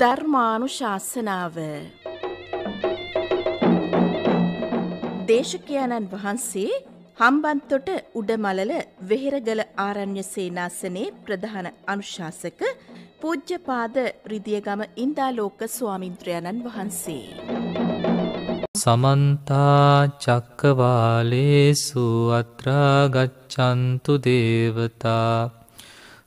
ධර්මානු ශාසනාව දේශකයාණන් වහන්සේ හම්බන්තොට උඩමලල වෙහෙරගල ආරණ්‍ය සේනාසනේ ප්‍රධාන අනුශාසක පූජ්‍යපාද රිදියගම ඉන්දාලෝක ස්වාමින්ද්‍රයණන් වහන්සේ. සමන්තා චක්කවාලේසු අත්‍රාගච්චන්තු දේවතා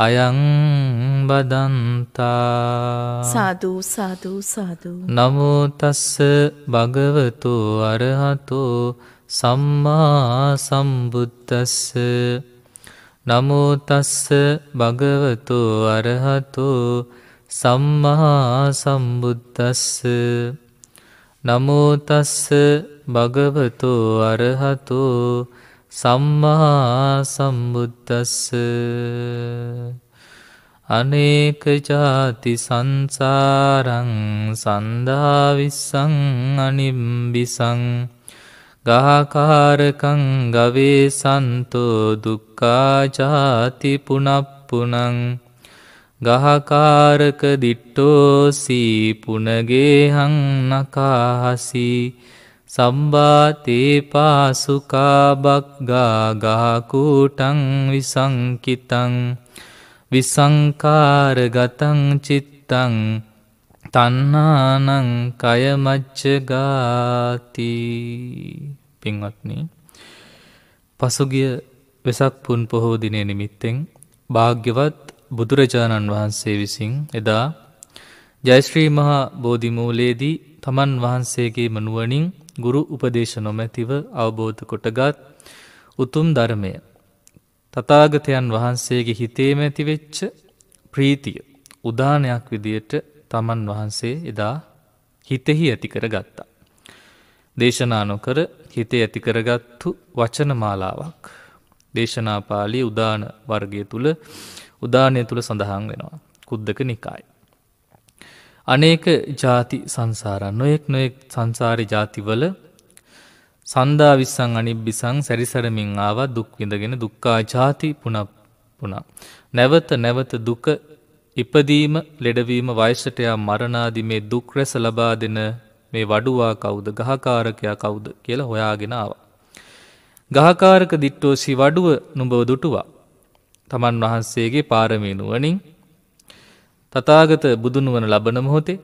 අයං බදන්තා සාධූ සාධූ සාධූ නමෝතස්ස භගවතු අරහතු සම්මා සම්බුද්ධස්ස නමෝතස්ස භගවතු අරහතු සම්මහා සම්බුද්ධස්ස නමෝතස්ස භගවතු අරහතු සම්මා සම්බුද්දස්ස අනේක ජාති සංසාරං සන්ධාවිස්සං අනිම්බිසං ගාකාරකං ගවේ සන්තෝ දුක්කාජාති පුනප්පුනං ගහකාරක දිට්ටෝසී පුනගේහං නකාහසී සම්බාතේ පාසුකාබක්ගාගාකූටං විසංකිතං විසංකාරගතං චිත්තං තන්නානං කයමච්චගාති පින්වත්න පසුගිය වෙසක් පුන් පොහෝ දිනය නිමිත්තෙන් භාග්‍යවත් බුදුරජාණන් වහන්සේ විසින් එදා ජයශ්‍රී මහා බෝධිමූලේදී තමන් වහන්සේගේ මනුවනින් ගුරු උපදේශ නොමැතිව අවබෝධ කොටගත් උතුම් ධර්මය. තතාගතයන් වහන්සේගේ හිතේ මැතිවෙච්ච ප්‍රීතිය උදානයක් විදියට තමන් වහන්සේ එදා හිතෙහි ඇතිකර ගත්තා. දේශනා නොකර හිතේ ඇතිකරගත්තු වචන මාලාවක්. දේශනාපාලී උදාන වර්ගය තුළ උදානය තුළ සඳහන් වෙනවා. කුද්දක නිකායි. අනේක ಜಾති සංසාරන් නොයෙක් නොයෙක් සංසාරි ಜಾතිවල සන්දා විස්සං අනිබ්බිසං සැරිසරමින් ආවා දුක් විඳගෙන දුක්ඛා ಜಾති පුනක් පුනා නැවත නැවත දුක ඉපදීම ලෙඩවීම වයසට යා මරණ ආදී මේ දුක් රැස ලබා දෙන මේ වඩුවා කවුද ගහකාරකයා කවුද කියලා හොයාගෙන ආවා ගහකාරක දිට්ටෝසි වඩුව නුඹව දුටුවා තමන් වහන්සේගේ පාරමී නුවණින් තතාගත බුදුනුවන ලබන මොහොතේ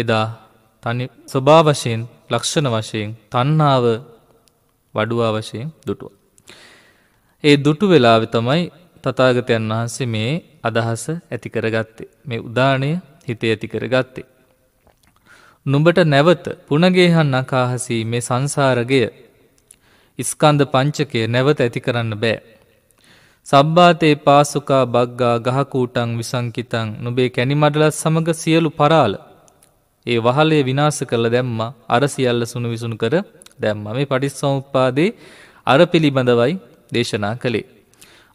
එදා තනි ස්වභා වශයෙන් ලක්ෂණ වශයෙන් තන්නාව වඩුවා වශයෙන් දුටුව. ඒ දුටු වෙලාවෙ තමයි තතාගතයන් වහන්සේ මේ අදහස ඇති කරගත්තේ. මේ උදානය හිතේ ඇති කරගත්තේ. නුඹට නැවත පුනගේහන් අකාහසී මේ සංසාරගය ස්කන්ධ පංචකය නැවත ඇති කරන්න බෑ. සබ්බාතයේ පාසුකා බග්ගා ගහකූටං විසංකිතං නොබේ කැනිමඩලත් සමඟ සියලු පරාල. ඒ වහලේ විනාස කරල දැම්ම අර සියල්ල සුණු විසුණු කර දැම්ම මේ පටිස්සවඋපාදේ අර පිළිබඳවයි දේශනා කළේ.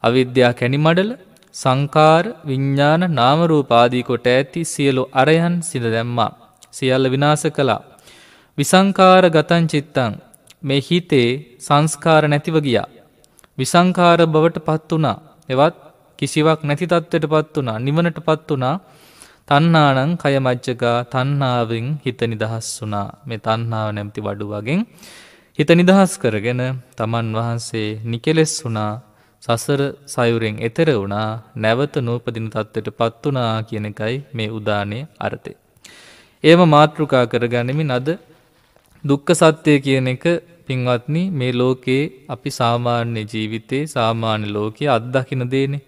අවිද්‍යා කැනිමඩල සංකාර විඤ්ඥාන නාමරූපාදී කොට ඇති සියලු අරයන් සිද දැම්මා. සියල්ල විනාස කළා. විසංකාර ගතන් චිත්තං මේ හිතේ සංස්කාර නැතිව ගියා. විසංකාර බවට පත් වනා. එවත් කිසිවක් නැති තත්ත්වයට පත් වනා නිවනට පත් වනා තන්නානං කයමච්චකා තන්නාවෙන් හිත නිදහස් වනා මේ තන්නාව නැම්ති වඩු වගෙන් හිත නිදහස් කරගෙන තමන් වහන්සේ නිකෙලෙස් වුනා සසර සයුරෙන් එතර වුණා නැවත නූපදින තත්ත්වයට පත් වනා කියන එකයි මේ උදානය අර්ථය. ඒම මාතෘකා කරගනිමින් අද දුක්ක සත්‍යය කියන එක පින්වත්නි මේ ලෝකයේ අපි සාමාන්‍ය ජීවිතයේ සාමාන්‍ය ලෝකයේ අත්දකින දේනේ.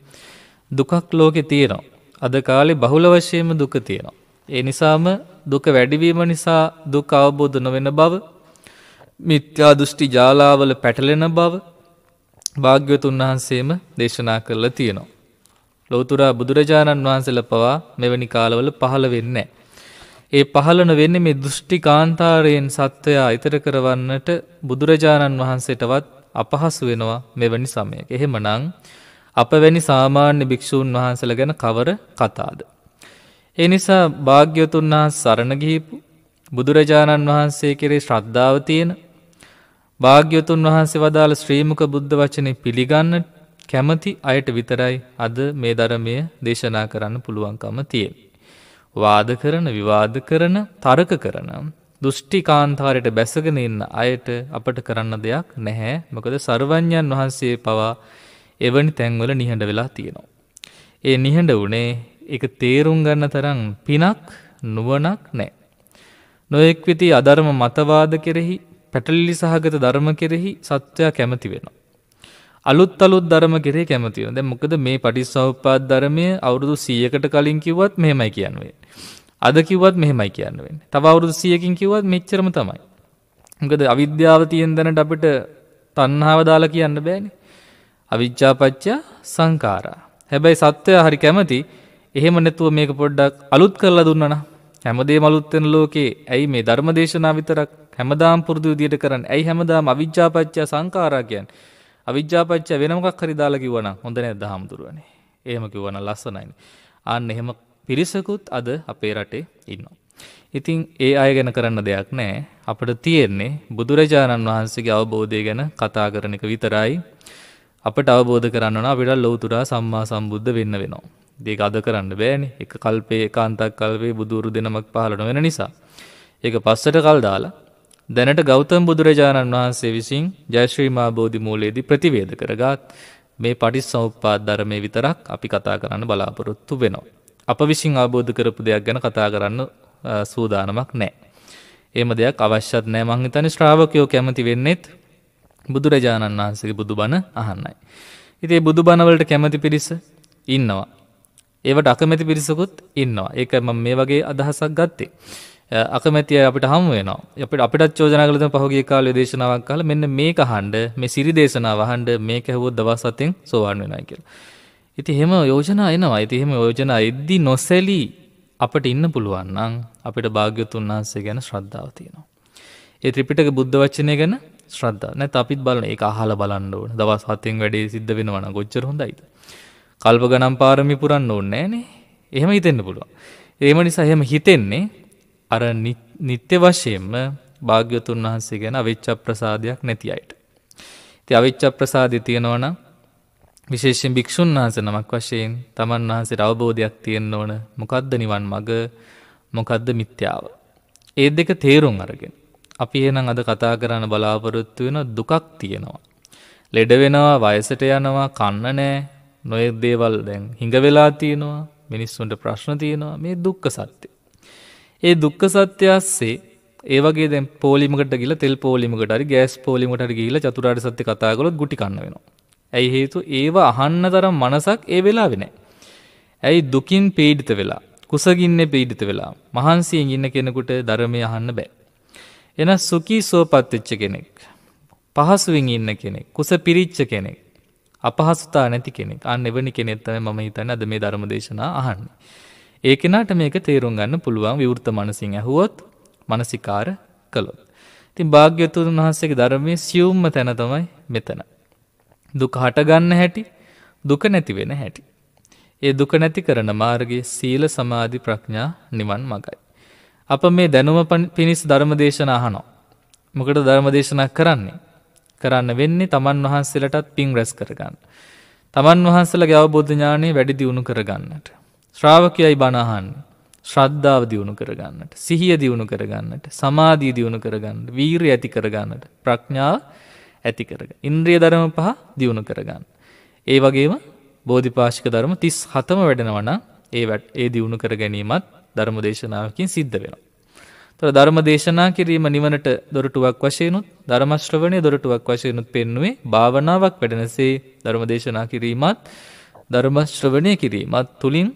දුකක් ලෝකේ තියෙනවා. අද කාලේ බහුල වශයෙන්ම දුක තියෙනවා. ඒ නිසාම දුක වැඩිවීම නිසා දුක අවබෝධ නොවෙන බව මිත්‍යා දෘෂ්ටි ජාලාවල පැටලෙන බව භාග්‍යවතුන් වහන්සේම දේශනා කරලා තියෙනවා. ලෞතර බුදුරජාණන් වහන්සේලා පවා මෙවැනි කාලවල පහළ වෙන්නේ නැහැ. ඒ පහළන වෙන්න මේ දෘෂ්ටි කාන්තාරයෙන් සත්වයා ඉතර කරවන්නට බුදුරජාණන් වහන්සේටවත් අපහසු වෙනවා මෙවැනි සමයක. එහෙමනං අප වැනි සාමාන්‍ය භික්‍ෂූන් වහන්සල ගැන කවර කතාද. ඒ නිසා භාග්‍යතුන් වහන් සරණගිහිපු බුදුරජාණන් වහන්සේ කෙරේ ශ්‍රද්ධාව තියෙන භාග්‍යතුන් වහන්සේ වදාළ ශ්‍රීමක බුද්ධ වචනය පිළිගන්න කැමති අයට විතරයි අද මේ ධරමය දේශනා කරන්න පුළුවන්කම තියෙන්. වාද කරන විවාද කරන තරක කරන දෘෂ්ටිකාන්තාරයට බැසගෙන ඉන්න අයට අපට කරන්න දෙයක් නැහැ මොකද සර්වඥන් වහන්සේ පවා එවැනි තැන්වල නිහඬ වෙලා තියෙනවා. ඒ නිහඬ වනේ එක තේරුම් ගන්න තරම් පිනක් නුවනක් නෑ. නොයෙක් විති අධර්ම මතවාද කෙරෙහි පැටලිලි සහගත ධර්ම කෙරෙහි සත්වයා කැමති වෙනවා. අලුත් අලුත් ධර්ම කෙරේ කැමතිව දැ මොකද මේ පටිස්සවපාත් ධර්මය අවුරුදු සියකට කලින් කිවත් මෙහෙමයි කියන්නුවේ. අද කිවත් මෙහෙමයි කියන්නුවෙන් තව අවුරුදු සියකින් කිවත් මෙච්චරම තමයි. මොකද අවිද්‍යාව තියෙන් දැනට අපට තන්හාව දාලා කියන්න බෑනි. අවිච්චාපච්චා සංකාරා. හැබැයි සත්‍යය හරි කැමති එහෙම නැතුව මේක පොඩ්ඩක් අලුත් කරලා දුන්නන හැමදේ මලුත්තෙන් ලෝකේ ඇයි මේ ධර්ම දේශනා විතරක් හැමදාම් පුරදු විදියට කරන්න ඇයි හැමදාම අවිච්චාපච්චා සංකාරා කියන්නේ අවිද්‍යාපච්චය වෙන මොකක් හරි දාලා කිව්වනම් හොඳ නැද්ද හාමුදුරුවනේ. එහෙම කිව්වනම් ලස්සනයිනේ. අන්න එහෙම පිරිසකුත් අද අපේ රටේ ඉන්නවා. ඉතින් ඒ අය ගැන කරන්න දෙයක් නෑ අපට තියෙන්නේ බුදුරජාණන් වහන්සේගේ අවබෝධය ගැන කතා කරන එක විතරයි. අපට අවබෝධ කරන්න අපිට ලෞතුරා සම්මා සම්බුද්ධ වෙන්න වෙනවා. දෙක අද කරන්න බෑනි එක කල්පේ කාන්තක් කල්පේ බුදුරු දෙනමක් පහලන වෙන නිසා. ඒක පස්සට කල් දාලා දැනට ගෞතම් බුදුරජාණන් වහන්සේ විසින් ජයශ්‍රීමා බෝධි මූලයේදී ප්‍රතිවේද කරගත් මේ පටිස් සෞප්පාත් ධර්මය විතරක් අපි කතා කරන්න බලාපොරොත්තු වෙනවා. අප විසින් අවබෝධ කරපු දෙයක් ගැන කතා කරන්න සූදානමක් නෑ. ඒම දෙයක් අවශ්‍යත් නෑ මංහිතන ශ්‍රාවකයෝ කැමති වෙන්නෙත් බුදුරජාණන් වහන්සගේ බුදු බණ අහන්නයි. ඉතිේ බුදු බණවලට කැමති පිරිස ඉන්නවා. ඒවට අකමැති පිරිසකුත් ඉන්නවා. ඒක ම මේ වගේ අදහසක් ගත්තේ. අකමැතිය අපිට හම් වෙනවා. අපිට අපිටත් චෝදනා කළා තමයි පහුගිය කාලේ දේශනාවක් කළා මෙන්න මේක අහන්න මේ සිරි දේශනාව අහන්න මේක ඇහුවොත් දවස් හතෙන් සෝවන් වෙනවා කියලා. ඉතින් එහෙම යෝජනා එනවා. ඉතින් එහෙම යෝජනා එද්දි නොසැලී අපිට ඉන්න පුළුවන් නම් අපිට භාග්‍යතුන් වහන්සේ ගැන ශ්‍රද්ධාව තියෙනවා. ඒ ත්‍රිපිටක බුද්ධ වචනය ගැන ශ්‍රද්ධාව. නැත්නම් අපිත් බලන ඒක අහලා බලන්න ඕන. දවස් 7න් වැඩේ සිද්ධ වෙනවා නම් කොච්චර හොඳයිද? කල්ප ගණන් පාරමී පුරන්න ඕනේ නෑනේ. එහෙම හිතෙන්න පුළුවන්. ඒම නිසා එහෙම හිතෙන්නේ අර නිත්‍ය වශයෙන්ම භාග්‍යතුන් වහන්සේ ගැන අවිච්ච ප්‍රසාධයක් නැති අයට. ති අවිච්ච ප්‍රසාධය තියෙනවන විශේෂෙන් භික්‍ෂූන් වහස නමක් වශයෙන් තමන් වහන්සේ අවබෝධයක් තියෙන්න්න ඕන මොකක්ද නිවන් මග මොකක්ද මිත්‍යාව. ඒ දෙක තේරුම් අරගෙන. අපි එනම් අද කතා කරන්න බලාපොරොත්තු වෙන දුකක් තියෙනවා. ලෙඩ වෙනවා වයසට යනවා කන්න නෑ නොයෙක් දේවල් දැන් හිඟවෙලා තියෙනවා මිනිස්සුන්ට ප්‍රශ්න තියෙනවා මේ දුක්ක සත්‍යය. ඒ දුක්ඛ සත්‍යස්සේ ඒ වගේ දැන් පොලිමකට ගිහලා තෙල් පොලිමකට හරි ගෑස් පොලිමකට හරි ගිහලා චතුරාර්ය සත්‍ය කතා කළොත් ගුටි කන්න වෙනවා. ඇයි හේතුව ඒව අහන්න තරම් මනසක් ඒ වෙලාවේ නැහැ. ඇයි දුකින් පීඩිත වෙලා කුසගින්නේ පීඩිත වෙලා මහන්සියෙන් ඉන්න කෙනෙකුට ධර්මය අහන්න බෑ. එන සුකී සෝපත්වෙච්ච කෙනෙක්. පහසුවෙන් ඉන්න කෙනෙක් කුස පිරිච්ච කෙනෙක්. අපහසුතා නැති කෙනෙක් අන්න එවැනි කෙනෙක් තමයි මම හිතන්නේ අද මේ ධර්ම දේශනා අහන්නේ. ඒ කෙනාට මේක තේරුම් ගන්න පුළුවන් විවෘත මනසින් ඇහුවොත් මනසිකාර කළොත්. ඉතින් භාග්‍යතුන් වහන්සේගේ ධර්මයේ සියුම්ම තැන තමයි මෙතන. දුක හටගන්න හැටි දුක නැති වෙන හැටි. ඒ දුක නැති කරන මාර්ගයේ සීල සමාධි ප්‍රඥා නිවන් මගයි. අප මේ දැනුම පිණිස් ධර්මදේශන අහනෝ. මොකට ධර්මදේශනා කරන්නේ. කරන්න වෙන්නේ තමන් වහන්සේලටත් පින් රැස් කරගන්න. තමන් වහන්සේලගේ අවබෝධ ඥානය වැඩි දියුණු කරගන්නට. ශ්‍රාවකයයි බණහන් ශ්‍රද්ධාව දියුණු කරගන්නට සිහිය දියුණු කරගන්නට සමාධී දියුණු කරගන්න වීරය ඇති කරගන්නට ප්‍රඥාව ඇති කරග. ඉන්ද්‍රිය ධර්ම පහ දියුණු කරගන්න. ඒ වගේම බෝධිපාශික ධර්ම තිස් හතම වැඩෙනවන ඒ ඒ දියුණු කර ගැනීමත් ධර්ම දේශනාවකින් සිද්ධ වෙන. තොර ධර්ම දේශනා කිරීම නිවනට දොරටුවක් වශයනුත් ධර්මශ්‍රවණය දොරටුවක් වශයනුත් පෙන්නුවේ භාවනාවක් වැඩනසේ ධර්ම දේශනා කිරීමත් ධර්මශ්‍රවණය කිරීමත් තුළින්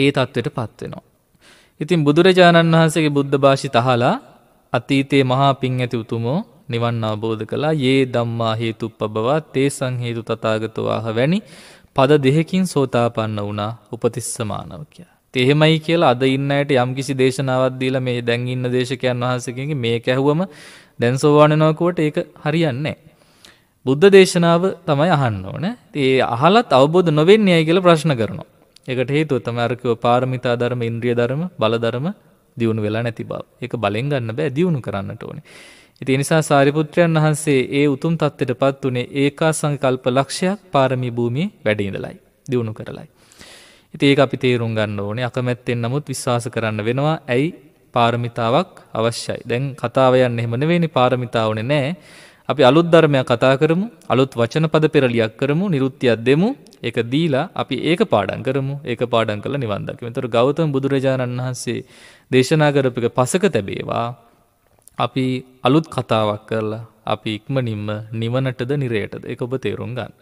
ඒ තත්ත්වයට පත්වෙනවා. ඉතින් බුදුරජාණන් වහන්සේගේ බුද්ධ භාෂි තහලා අතීතයේ මහා පින් ඇති උතුමෝ නිවන් අවබෝධ කලා ඒ දම්මා හේතුප බවා තේ සංහේතු තතාගතවාහ වැනි පද දෙහෙකින් සෝතාපන්න වුණා උපතිස්සමානව කියා. තෙහෙමයි කියලා අද ඉන්නයට යම් කිසි දේශනාවත් දීලා මේ දැන් ඉන්න දේශකයන් වහන්සේකගේ මේ ඇහුවම දැන් සෝවානනවකුවට ඒක හරියන්නේ. බුද්ධ දේශනාව තමයි අහන්න ඕන. ඒ අහලත් අවබෝධ නොවෙන්නේ ඇයි කියලා ප්‍රශ්න කරනවා. ඒකට හේතුව තමයි අර කිව්ව පාරමිතා ධර්ම, ඉන්ද්‍රිය ධර්ම, බල ධර්ම දියුණු වෙලා නැති බව. ඒක බලෙන් ගන්න බෑ දියුණු කරන්නට ඕනේ. ඉතින් ඒ නිසා සාරිපුත්‍රයන් වහන්සේ ඒ උතුම් தත්ත්වයටපත් උනේ ඒකාසං කල්ප ලක්ෂයක් පාරමී භූමියේ වැඩ ඉඳලයි, දියුණු කරලයි. ඉතින් ඒක අපි තේරුම් ගන්න ඕනේ. අකමැත්තෙන් නමුත් විශ්වාස කරන්න වෙනවා. ඇයි පාරමිතාවක් අවශ්‍යයි. දැන් කතාව යන්නේ එහෙම නෙවෙයිනේ පාරමිතාවනේ නෑ. අපි අලුත් ධර්මයක් කතා කරමු අලුත් වචන පද පෙරලියක් කරමු නිරුත්තියක් දෙමු ඒක දීලා අපි ඒක පාඩම් කරමු. ඒක පාඩම් කරලා නිවන් දකිමු. ඒතර ගෞතම බුදුරජාණන් වහන්සේ දේශනා කරපු පසක තැබේවා. අපි අලුත් කතාවක් කරලා අපි ඉක්මනින්ම නිවනටද නිරයටද ඒක ඔබ තේරුම් ගන්න.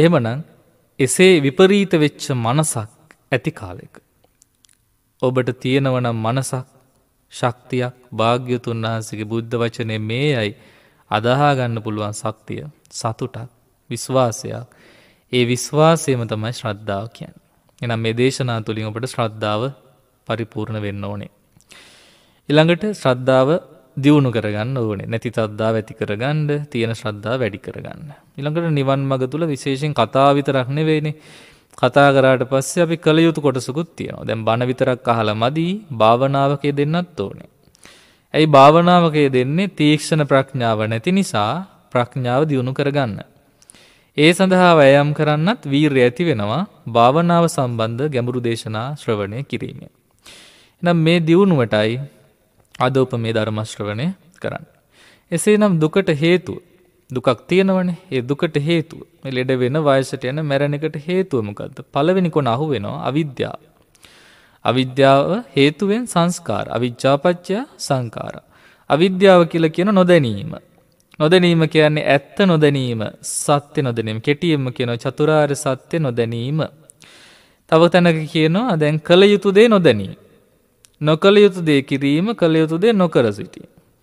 එහෙමනම් එසේ විපරීත වෙච්ච මනසක් ඇති කාලෙක. ඔබට තියෙනවනම් මනසක් ශක්තියක් භාග්‍යතුන් වහන්සගේ බුද්ධ වචනය මේ යයි අදහාගන්න පුළුවන් සක්තිය සතුටක් විශ්වාසයක් ඒ විශ්වාසයම තමයි ශ්‍රද්ධාව කියන්. එනම් මේ දේශනා තුළින් ඔබට ශ්‍රද්ධාව පරිපූර්ණ වෙන්න ඕනේ. ඉළඟට ශ්‍රද්ධාව දියුණු කරගන්න ඕනේ නැති තද්දා ඇති කරගන්න තියෙන ශ්‍රද්ධා වැඩි කරගන්න. ඉළඟට නිවන් මඟ තුළ විශේෂෙන් කතාවිත රක්ණ වේනේ කතා කරාට පස්සේ අපි කළ යුතු කොටසකුත් තියෙනවා දැම් බණවිතරක් අහල මදී භාවනාවකය දෙන්නත් ඕනේ. ඇයි භාවනාවකය දෙන්නේ තීක්ෂණ ප්‍රඥාව නැති නිසා ප්‍රඥාව දියුණු කරගන්න. ඒ සඳහා වෑයම් කරන්නත් වීර්ය ඇති වෙනවා භාවනාව සම්බන්ධ ගැඹුරු දේශනා ශ්‍රවණය කිරීමෙන්. එනම් මේ දියුණුවටයි අද උප මේ ධර්ම ශ්‍රවණය කරන්න. එසේනම් දුකට හේතුව දුකක් තියෙනවනේ ඒ දුකට හේතුව මේ ලෙඩ වෙන වයසට යන මැරණ එකට හේතුව මොකද්ද පළවෙනි කොන අහු වෙනවා අවිද්‍යාව අවිද්‍යාව හේතුවෙන් සංස්කාර අවිජ්ජාපච්චය සංකාර අවිද්‍යාව කියලා කියන නොදැනීම නොදැනීම කියන්නේ ඇත්ත නොදැනීම සත්‍ය නොදැනීම කෙටියම්ම කියනව චතුරාර් සත්‍යය නොදැනීම. තව තැනක කියනවා දැන් කළ යුතු දේ නොදැනී. නොකළ යුතු දේ කිරීම කළ යුතු දේ නොකර සිටි.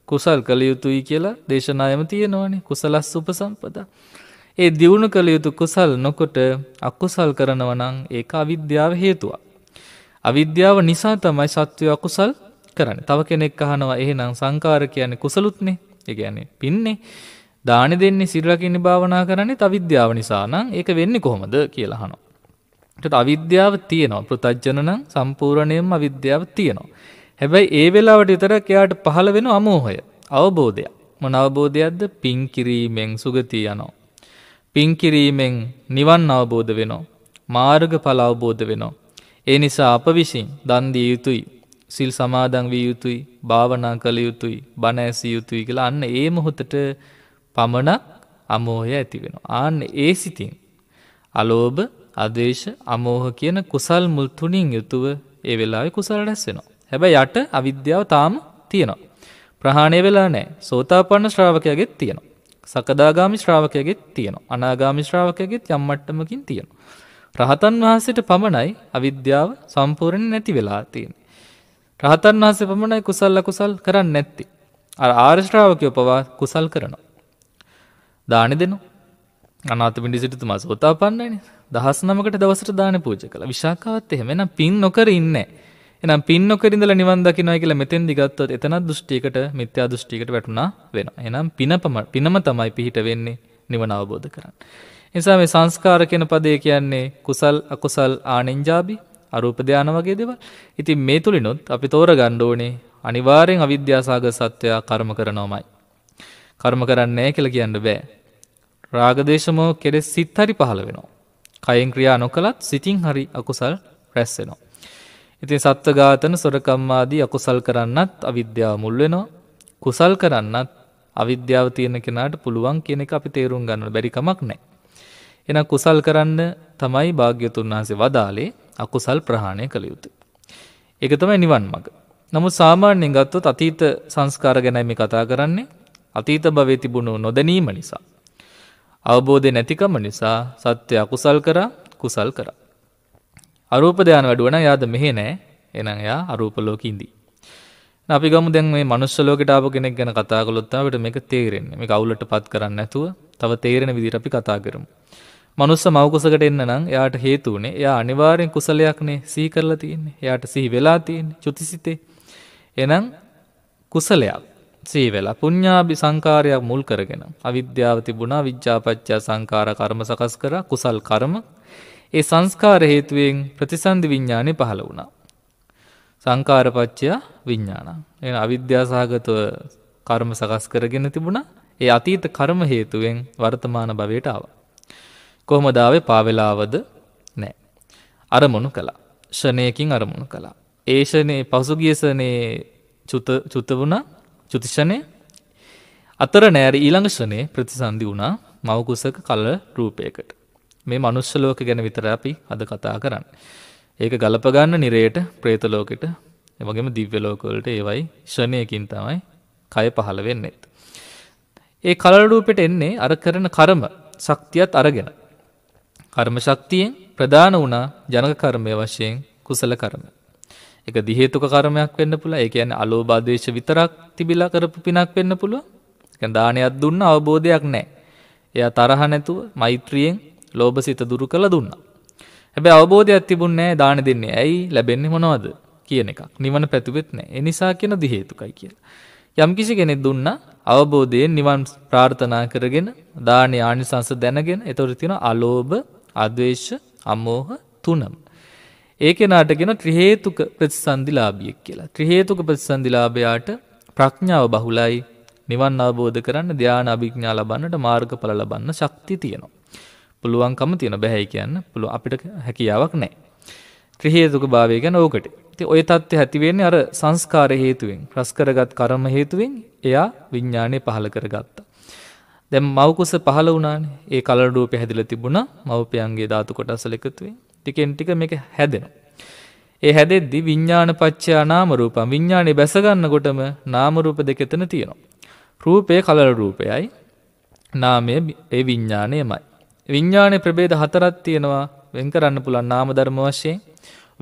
කුසල් කළ යුතුයි කියලා දේශනායම තියෙනවනේ කුසලස් උපසම්පදා. ඒ දියුණු කළ යුතු කුසල් නොකොට අක්කුසල් කරනවනං ඒක අවිද්‍යාව හේතුවා. අවිද්‍යාව නිසා තමයි සත්‍යය අකුසල් කරන්න තව කෙනෙක් අහනවා එහෙනම් සංකාර කියන්නේ කුසලුත්නේ එකන්නේ පින්නේ දාන දෙන්නේ සිරලකින්න භාවනා කරන්නේ තවිද්‍යාව නිසා නම් ඒක වෙන්නේ කොහොමද කියලා අහනවා. ඒකට අවිද්‍යාව තියෙනවා. පෘතජන නම් සම්පූර්ණයෙන්ම අවිද්‍යාව තියෙනවා. හැබැයි ඒ වෙලාවට විතරක් එයාට පහළ වෙන අමෝහය, අවබෝධය. මොන අවබෝධයක්ද? පින් කිරීමෙන් සුගතිය යනවා. පින් කිරීමෙන් නිවන් අවබෝධ වෙනවා. මාර්ගඵල අවබෝධ වෙනවා. ඒ නිසා අප විසින් දන් දිය යුතුයි. සිල් සමාදන් වී යුතුයි භාවනා කළ යුතුයි බණ ඇසිය යුතුයි කියලා අන්න ඒ මොහොතට පමණක් අමෝහය ඇති වෙන. ආන්න ඒ සිතින් අලෝභ අදේශ අමෝහ කියන කුසල් මුල්තුනින් යුතුව ඒ වෙලාවෙ කුසල රැස් වෙනවා. හැබැයි යට අවිද්‍යාව තාම තියෙනවා. ප්‍රහාණය වෙලා නැහැ. සෝතාපන්න ශ්‍රාවකයාගෙත් තියෙනවා. සකදාගාමි ශ්‍රාවකයාගෙත් තියෙනවා. අනාගාමි ශ්‍රාවකයාගෙත් යම් මට්ටමකින් තියෙනවා. රහතන් වහන්සේට පමණයි අවිද්‍යාව සම්පූර්ණ නැති වෙලා තියෙන. රහතන් වහස පමණයි කුසල්ල කුසල් කරන්න නැත්ති. අ ආර්ශ්‍රාවකය පවා කුසල් කරනවා. දානෙ දෙනු අනාත පිඩි සිටතු මස ෝතා පන්නන දහස් නමකට දවසට දාන පූජ කළ විශාකාවත් එහෙමෙන පින් නොකර ඉන්න. එනම් පින් නොකරින්දල නිවන්දකි නොය කියලා මෙතෙන් දිගත්වත් එතනත් දෘෂ්ටිකට මිත්‍යා දෘෂ්ටිකට වැටුණා වෙන. එනම් පිනපම පිනම තමයි පිහිට වෙන්නේ නිවන අවබෝධ කරන්න. නිසා මේ සංස්කාර කියන පදය කියන්නේ කුසල් අකුසල් ආනෙන්ජාබි අරූප ධාන වගේ දේවල්. ඉතින් මේ තුලිනොත් අපි තෝරගන්න ඕනේ අනිවාර්යෙන් අවිද්‍යාසාගත සත්වයා කර්ම කරනවමයි. කර්ම කරන්නේ නැහැ කියලා කියන්න බෑ. රාග දේශමෝ කෙරෙස් සිත් හරි පහළ වෙනවා. කයෙන් ක්‍රියා නොකලත් සිතින් හරි අකුසල් රැස් වෙනවා. ඉතින් සත්ත්ව ඝාතන සොරකම් ආදී අකුසල් කරන්නත් අවිද්‍යාව මුල් වෙනවා. කුසල් කරන්නත් අවිද්‍යාව තියෙන කෙනාට පුළුවන් කියන එක අපි තේරුම් ගන්න බැරි කමක් නැහැ. එහෙනම් කුසල් කරන්න තමයි භාග්‍යතුන් වහන්සේ වදාලේ අකුසල් ප්‍රහාණය කළ යුතු. එක තමයි නිවන් මඟ. නමුත් සාමාන්‍යෙන් ගත්තොත් අතීත සංස්කාර ගැනයි මේ කතා කරන්නේ අතීත භවේ තිබුණු නොදැනීම නිසා. අවබෝධය නැතිකම නිසා සත්‍ය අකුසල් කර කුසල් කර. අරූපදයන වැඩුවන යාද මෙහෙ නෑ එනම් යා අරූපලෝකින්දී. අපි ගම දැන් මේ මනුස්සලෝකට ආපු කෙනෙක් ගැන කතා කළොත්තාවට මේක තේරෙන්නේ මේ අවුලට පත් කරන්න ඇතුව තව තේරෙන විදිහට අපි කතා කරමු. මනුස්ස මවකුසකට එන්න නම් එයාට හේතු වුණේ එයා අනිවාර්යෙන් කුසලයක්නේ සිහි කරලා තියෙන්නේ. එයාට සිහි වෙලා තියෙන්නේ චුතිසිතේ. එහෙනම් කුසලයක් සිහි වෙලා පුඤ්ඤාභි සංකාරයක් මුල් කරගෙන අවිද්‍යාව තිබුණා විඥාපච්චය සංකාර කර්ම සකස් කරා කුසල් කර්ම. ඒ සංස්කාර හේතුවෙන් ප්‍රතිසන්දි විඥානේ පහළ වුණා. සංකාරපච්චය විඥාන. එහෙනම් අවිද්‍යාසහගතව කර්ම සකස් කරගෙන තිබුණා. ඒ අතීත කර්ම හේතුවෙන් වර්තමාන භවයට ආවා. කොහොමදාවේ පාවෙලාවද නෑ. අරමුණු කළා. ෂණයකින් අරමුණු කළා. ඒෂණයේ පසුගියසනේ චුත වුණා චුතිෂණය අතර නෑර ඊළඟ ෂණේ ප්‍රතිසන්දි වුණා මවකුසක කල රූපයකට. මේ මනුෂ්‍යලෝක ගැන විතර අපි අද කතා කරන්න. ඒක ගලපගන්න නිරයට ප්‍රේතලෝකෙට එවගේම දිව්‍යලෝකවලට ඒවයි ෂණයකින් තමයි කය පහළ වෙන්නෙත්. ඒ කලරූපෙට එන්නේ අර කරන කරම ශක්තියත් අරගෙන කර්ම ශක්තියෙන් ප්‍රධාන වුණා ජනක කර්මය වශයෙන් කුසල කර්ම. එක දිහේතුක කර්මයක් වෙන්න පුළ ඒ ඇන අලෝබාදේශ විතරක් තිබිලා කරපු පිනක් වෙන්න පුළුව දානයක් දුන්න අවබෝධයක් නෑ. එය තරහ නැතුව මෛත්‍රියෙන් ලෝබ සිත දුරු කළ දුන්න. හැබැ අවබෝධයක් තිබුන්නෑ දාන දෙන්නේ ඇයි ලැබෙන්නේ මොනවද කියන එකක් නිවන පැතුවෙත් නෑ එනිසා කියන දිහේතුකයි කියල. යම් කිසි කෙනෙක් දුන්න අවබෝධයෙන් නිවන් ප්‍රාර්ථනා කරගෙන දාන ආනිසංස දැනගෙන එතොර තින අලෝභ අදවේශ අමෝහ තුනම්. ඒ කෙනාට ගෙන ත්‍රහේතුක ප්‍රතිසන්දිලාභියක් කියලා. ත්‍රහේතුක ප්‍රතිසන්දිලාභයාට ප්‍රඥාව බහුලයි නිවන් අවබෝධ කරන්න ධ්‍යාන අභිඥා ලබන්නට මාර්ග පල ලබන්න ශක්ති තියෙනවා. පුළුවන්කම තියෙන බැහැයි කියන්න පුළුව අපිට හැකියාවක් නෑ. ත්‍රහේතුක භාවය ගැන ඕකට ති ඔය තත්ත්ය ඇතිවෙන්නේ අර සංස්කාර හේතුවෙන් ප්‍රස්කරගත් කරම හේතුවෙන් එයා විඤ්ඥානය පහළ කරගත්තා. දැම් මවකුස පහල වුණනේ ඒ කලඩුව පැහැදිල තිබුණ මවපයන්ගේ ධාතු කොටසල එකතුවේ ටිකෙන් ටික මේක හැදෙන. ඒ හැදෙද්දි විඤ්ඥාන පච්චා නාමරූපම් විඤ්ඥානය බැසගන්න ගොටම නාමරූප දෙකෙතන තියෙනවා. රූපය කලර රූපයයි නාමය ඒ විඤ්ඥානයමයි. විඤ්ඥානය ප්‍රබේද හතරත් තියෙනවා වෙන් කරන්න පුළන් නාම ධර්ම වශයෙන්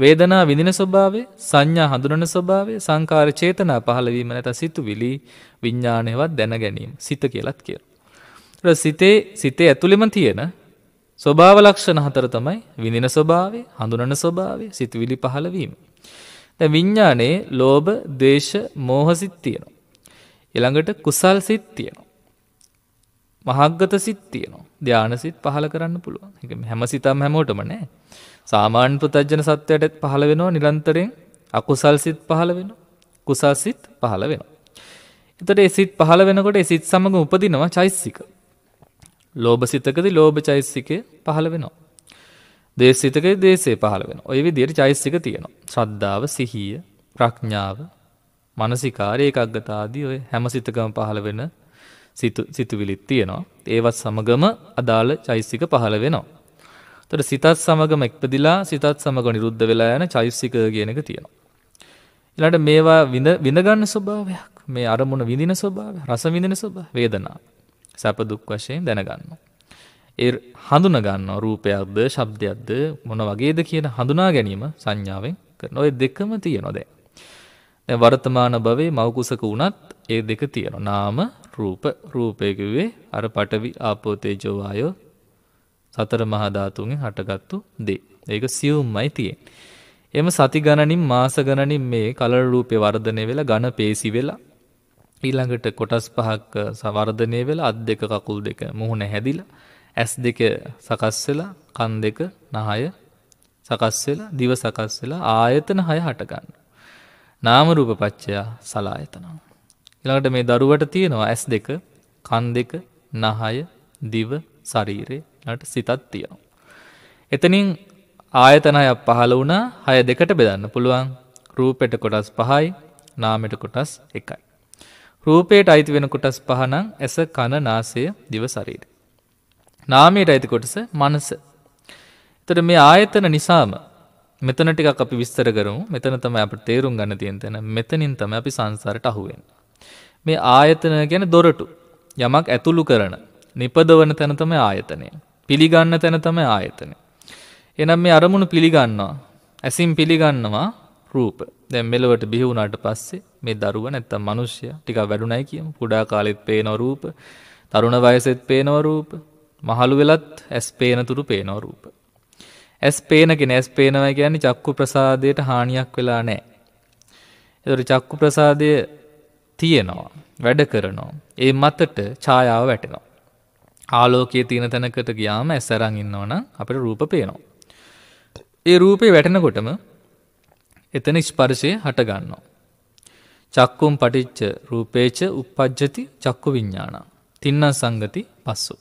වේදනා විඳින ස්වභාවේ සංඥා හඳුනන ස්වභාවේ සංකාර චේතනා පහළවීම නැත සිතු විලි විඤ්ඥානයවත් දැන ගැනීම සිත කියලත් කියල. සිතේ සිතේ ඇතුළෙම තියෙන ස්වභාව ලක්ෂණ හතර තමයි විඳින ස්වභාවය, හඳුනන ස්වභාවය, සිතුවිලි පහළවීම. දැන් විඥානයේ ලෝභ, ද්වේෂ, මෝහ සිත් තියෙනවා. ඊළඟට කුසල් සිත් තියෙනවා. මහග්ගත සිත් තියෙනවා. ධාන සිත් පහළ කරන්න පුළුවන්. ඒක හැම සිතම හැමෝටම නෑ. සාමාන්‍ය පුතජන සත්වයටත් පහළ වෙනවා නිරන්තරයෙන් අකුසල් සිත් පහළ වෙනවා. කුසල් සිත් පහළ වෙනවා. එතකොට ඒ සිත් පහළ වෙනකොට ඒ සිත් සමග උපදිනවා චෛසික. ලෝභ සිතකද ලෝභ චෛසිකය පහළ වෙනවා. දේශසිතකයි දේශේ පහළ වෙන. ඔය විදියට චෛසික තියෙනවා. ශ්‍රද්ධාව, සිහිය, ප්‍රඥාව, මනසිකාර ඒකග්ගතාදී ඔය හැම සිතකම පහළ වෙන සිතුවිලිත් තියෙනවා. ඒවත් සමගම අදාළ චෛසික පහළ වෙනවා. තොට සිතත් සමගම එක්පදිලා සිතත් සමග නිරුද්ධ වෙලා යන චෛසික කියන එක තියෙනවා. ඉලාට මේවා විඳගන්න ස්වභාවයක් මේ අරමුණ විඳින ස්වභාව රස විඳින ස්වභාව වේදනා සැප දුක් වශයෙන් දැනගන්න. ඒ හඳුන ගන්නවා රූපයක්ද ශබ්දයක්ද මොන වගේද කියන හඳුනා ගැනීම සංඥාවෙන් කරන ඔය දෙකම තියෙනවා දැන්. දැන් වර්තමාන භවයේ මෞකුසක වුණත් ඒ දෙක තියෙනවා. නාම රූප රූපය කිව්වේ අර පඨවි ආපෝ තේජෝ වායෝ සතර මහා ධාතුන්ගෙන් හටගත්තු දේ. ඒක සියුම්මයි තියෙන්නේ. එම සති ගණනින් මාස ගණනින් මේ කලර රූපේ වර්ධනය වෙලා ඝන පේසි වෙලා ඊළඟට කොටස් පහක් සවර්ධනය වෙලා අත් දෙක කකුල් දෙක මුහුණ හැදිලා ඇස් දෙක සකස් වෙලා කන් දෙක නහය සකස් වෙලා දිව සකස් වෙලා ආයතන හය හට ගන්න. නාම රූප පච්චය සලායතනම. ඊළඟට මේ දරුවට තියෙනවා ඇස් දෙක කන් දෙක නහය දිව ශරීරේ ඊළඟට සිතත් තියෙනවා. එතනින් ආයතනයක් පහළ වුණා හය දෙකට බෙදන්න පුළුවන්. රූපෙට කොටස් 5යි නාමෙට කොටස් 1යි. රූපයට අයිති වෙන කොටස් පහනම් ඇස කන නාසය දිව ශරීර. නාමයට අයිති කොටස මනස. එතට මේ ආයතන නිසාම මෙතන ටිකක් අපි විස්තර කරමු මෙතන තම අප තේරුම් ගන්න තියෙන් තැන මෙතනින් තම අපි සංසාරට අහුවෙන්. මේ ආයතන ගැන දොරටු යමක් ඇතුළු කරන නිපදවන තැන තම ආයතනය. පිළිගන්න තැන තම ආයතනය. එනම් මේ අරමුණු පිළිගන්නවා ඇසිම් පිළිගන්නවා රූප දැම් මෙලවට බිහිවුණට පස්සේ මේ දරුවා නැත්තම් මිනිස්සයා ටිකක් වැඩුණයි කියමු. කුඩා කාලෙත් පේන රූප, තරුණ වයසෙත් පේන රූප, මහලු වෙලත් ඇස් පේන තුරු පේන රූප. ඇස් පේන කෙන ඇස් පේනවා කියන්නේ චක්කු ප්‍රසාදයට හානියක් වෙලා නැහැ. ඒතර චක්කු ප්‍රසාදය තියෙනවා, වැඩ කරනවා. ඒ මතට ඡායාව වැටෙනවා. ආලෝකයේ තියෙන තැනකට ගියාම ඇස් අරන් ඉන්නවනම් අපිට රූප පේනවා. ඒ රූපේ වැටෙනකොටම එතන ස්පර්ශය හට ගන්නවා. චක්කුම් පටිච්ච රූපේච උපද්ජති චක්කු විඤ්ඥාන. තින්නන් සංගති පස්සු.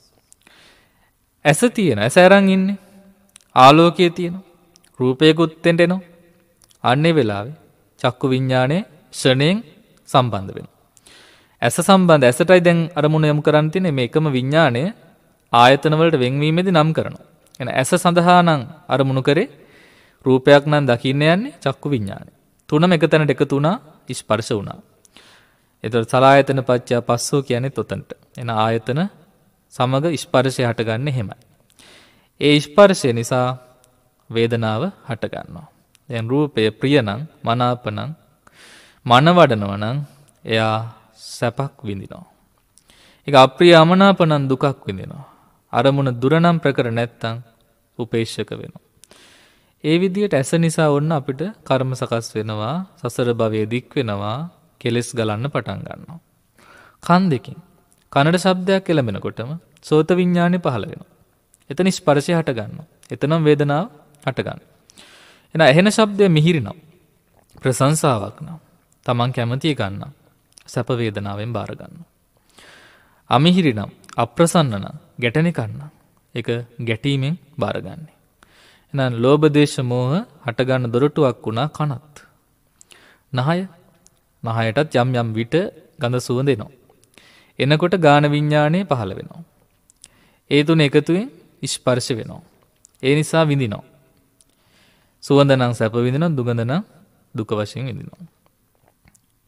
ඇස තියෙන ඇස ඇරං ඉන්න ආලෝකයේ තියෙන රූපයකුත්තෙන්ට එනවා අන්නේ වෙලාවේ චක්කු විඤ්ඥානය ෂණයෙන් සම්බන්ධ වෙන. ඇස සම්බන්ධ ඇසටයි දැන් අරමුණ යමු කරන්තින මේ එකම විඤ්ඥානය ආයතනවලට වෙංවීමේදි නම් කරනවා. එන ඇස සඳහානං අරමුණු කරේ රූපයක් නම් දකින්න යන්නේ චක්කු විඤ්ඥානය. තුනම එක තැනට එකතුනා ස්පර්ශ වුණා. එතකොට සලායතන පච්චා පස්සෝ කියන්නේ තොතන්ට. එන ආයතන සමග ස්පර්ශය හටගන්නේ එහෙමයි. ඒ ස්පර්ශය නිසා වේදනාව හටගන්නවා. දැන් රූපය ප්‍රියනම් මනාපනම් මනවඩනවා නම් එයා සැපක් විඳිනවා. ඒක අප්‍රිය අමනාපනම් දුකක් විඳිනවා. අරමුණ දුරනම් ප්‍රකර නැත්තම් උපේක්ෂක වෙනවා. ඒ විදියට ඇස නිසා ඔන්න අපිට කර්ම සකස් වෙනවා සසර භවය දික් වෙනවා කෙලෙස් ගලන්න පටන් ගන්නවා. කන් දෙකින් කනට ශබ්දයක් එළඹෙනකොටම සෝත විඥානය පහළ වෙනවා. එතන ස්පර්ශය හට ගන්නවා. එතනම් වේදනාව හට ගන්නවා. එන ඇහෙන ශබ්දය මිහිරිනම් ප්‍රශංසාවක් නම් Taman කැමති ගන්න සැප වේදනාවෙන් බාර ගන්නවා. අමිහිරිනම් අප්‍රසන්න නම් ගැටෙන කන්න. ඒක ගැටීමෙන් බාර ගන්නවා. එහෙනම් ලෝභ දේශ මොහ හට ගන්න දොරටුවක් වුණා කනත්. නහය නහයටත් යම් යම් විට ගඳ සුවඳ එනවා. එනකොට ගාන විඥානය පහළ වෙනවා. ඒ තුන එකතුවෙන් ස්පර්ශ වෙනවා. ඒ නිසා විඳිනවා. සුවඳ නම් සැප විඳිනවා, දුගඳ නම් දුක වශයෙන් විඳිනවා.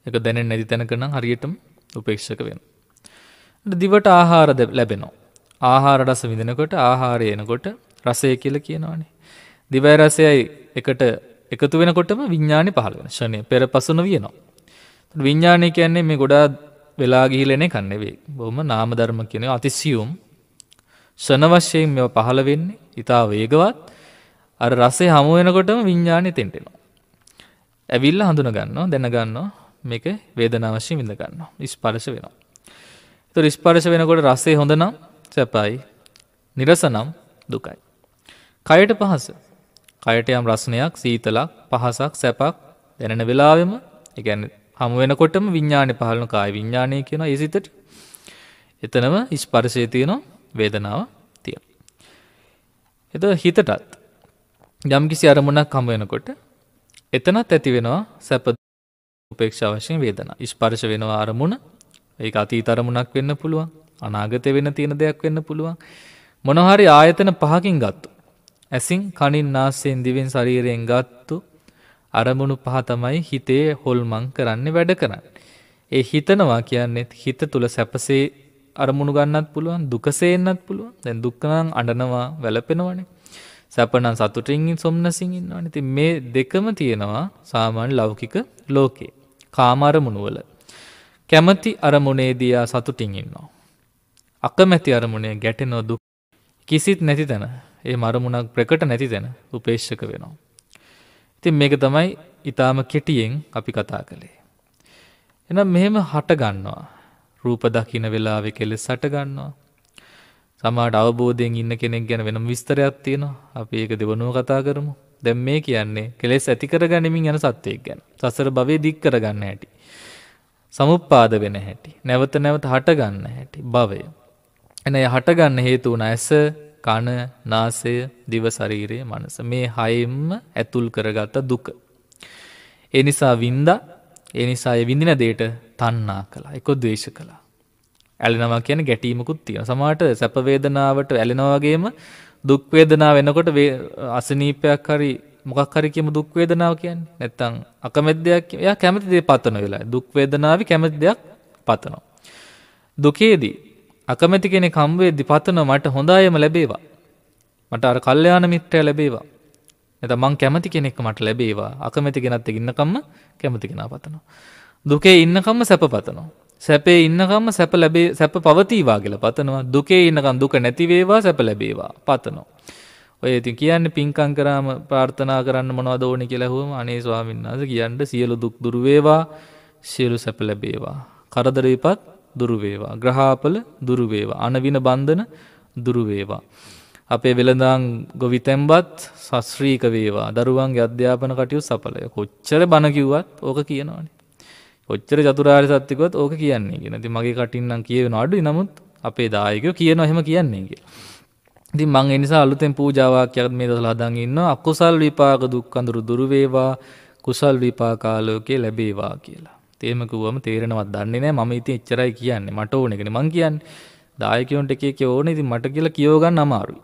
ඒක දැනෙන්නේ නැති තැනක නම් හරියටම උපේක්ෂක වෙනවා. දිවට ආහාර ලැබෙනවා. ආහාර රස විඳිනකොට ආහාරය එනකොට රසය කියලා කියනවනේ. දිවරසයයි එකට එකතු වෙනකොටම විඤ්ඥාණි පහළ වෙන ෂණය පෙර පසුන වියනවා. විඤ්ඥාණය කියන්නේ මේ ගොඩා වෙලා ගිහිලෙන කන්නෙවේ බොහම නාමධර්ම කියන අතිසියුම් ෂණ වශයෙන් මෙ පහළ වෙන්නේ ඉතා වේගවත් අර රසේ හමුවෙනකොටම විඤ්ඥාණය තෙන්ටෙනවා. ඇවිල්ල හඳුන ගන්නවා දැනගන්නවා මේක වේදනාවශ්‍ය විඳ ගන්නවා ඉස්පර්ශ වෙනවා. තු ඉස්පර්ශ වෙනකොට රස්සේ හොඳනම් සැපයි නිරසනම් දුකයි. කයට පහස කයට යම් රස්නයක් සීතලක් පහසක් සැපක් දැනෙන වෙලාවෙම එකැන හමු වෙනකොටම විඤ්ඥානය පහලන කාය විඤ්ඥානය කියෙන ඒසිතට එතනම ඉස්පර්ශය තියනවා වේදනාව තිය. එත හිතටත් යම් කිසි අරමුණක් හම වෙනකොට එතනත් ඇති වෙනවා සැප උපේක්ෂ වශයෙන් වේදන ඉස්පර්ශ වෙනවා අරමුණ ඒ අතී තරමුණක් වෙන්න පුළුවන් අනාගත වෙන තියෙන දෙයක් වෙන්න පුළුවන් මොනහරි ආයතන පහකින් ගත්තු ඇසින් කනින් නාසයෙන් දිවෙන් ශරීරයෙන් ගත්තු අරමුණු පහ තමයි හිතේ හොල්මන් කරන්නේ වැඩ කරන්නේ. ඒ හිතනවා කියන්නේ හිත තුල සැපසේ අරමුණු ගන්නත් පුළුවන් දුකසේ එන්නත් පුළුවන්. දැන් දුක නම් අඬනවා වැළපෙනවනේ. සැප නම් සතුටින් සොම්නසින් ඉන්නවනේ. ඉතින් මේ දෙකම තියෙනවා සාමාන්‍ය ලෞකික ලෝකේ. කාම අරමුණු වල. කැමැති අරමුණේදී ආ සතුටින් ඉන්නවා. අකමැති අරමුණේ ගැටෙන දුක් කිසිත් නැති තැන ඒ මරමුණක් ප්‍රකට නැති තැන උපේක්ෂක වෙනවා. ඉතින් මේක තමයි ඊටාම කෙටියෙන් අපි කතා කළේ. එහෙනම් මෙහෙම හට ගන්නවා. රූප දකින්න වෙලාවේ කෙලෙස් හට ගන්නවා. සමහරට අවබෝධයෙන් ඉන්න කෙනෙක් ගැන වෙනම විස්තරයක් තියෙනවා. අපි ඒක දෙවනුව කතා කරමු. දැන් මේ කියන්නේ කෙලෙස් ඇති කරගැනීමෙන් යන සත්‍යයක් ගැන. සසර භවයේ දික් කරගන්න හැටි. සමුප්පාද වෙන හැටි. නැවත නැවත හට ගන්න හැටි. භවය. එනය හට ගන්න හේතු වුණ ඇස කන නාසය දිවශරීරයේ මනස මේ හයෙම්ම ඇතුල් කරගත්ත දුක. ඒ නිසා වින්ද ඒ නිසාය විඳින දේට තන්නා කලා එක දේශ කලා. ඇලෙනවා කියන ගැටීමකුත් තියෙන සමහට සැපවේදනාවට ඇලෙනවාගේම දුක්වේදනා වෙනකොට අසනීපයක් හරි මොකක් හරි කියම දුක්වේදනාව කියන්නේ නැත්තං අකමැද්දයක් එයා කැමති දේ පතන වෙලා දුක්වේදනාව කැමති දෙයක් පතනවා. දුකේදී අකමැති කෙනෙක් හම් වෙද්දි පතනවා මට හොඳ අයම ලැබේවා. මට අර කල්යාණ මිත්‍රය ලැබේවා. නැත්නම් මං කැමති කෙනෙක් මට ලැබේවා. අකමැති කෙනත් එක්ක ඉන්නකම්ම කැමති කෙනා පතනවා. දුකේ ඉන්නකම්ම සැප පතනවා. සැපේ ඉන්නකම්ම සැප ලැබේ සැප පවතිවා කියලා පතනවා. දුකේ ඉන්නකම් දුක නැති වේවා සැප ලැබේවා පතනවා. ඔය ඉතින් කියන්නේ පින්කම් කරාම ප්‍රාර්ථනා කරන්න මොනවද ඕනේ කියලා අහුවම අනේ ස්වාමීන් වහන්සේ කියන්න සියලු දුක් දුර වේවා, සියලු සැප ලැබේවා. කරදර විපත් දුරුවේවා. ග්‍රහාපල දුරුවේවා. අනවින බන්ධන දුරුවේවා. අපේ වෙළඳං ගොවිතැම්බත් සස්්‍රීක වේවා දරුවන්ගේ අධ්‍යාපන කටයු සපලය කොච්චර බණකිව්වත් ඕක කියනවානේ. ඔච්චර චතුරාර් සත්තිකොත් ඕක කියන්නේ ගෙනති මගේ කටින්නම් කියවෙන අඩු නමුත් අපේ දායකෝ කියන එහෙම කියන්නේ කිය. ති මං එනිසා අලුතෙන් පූජාවක් යත් මේ දසල හදන් ඉන්න අක්කුසල් විපාක දුක් අඳුරු දුරුවේවා කුසල් විපාකාලෝකේ ලැබේවා කියලා. තේම කිව්වම තේරෙනවත් දන්නේ නැහැ මම ඉතින් එච්චරයි කියන්නේ මට ඕන එකනේ මං කියන්නේ දායකයොන්ට එක එක ඕනේ ඉතින් මට කියලා කියව ගන්න අමාරුයි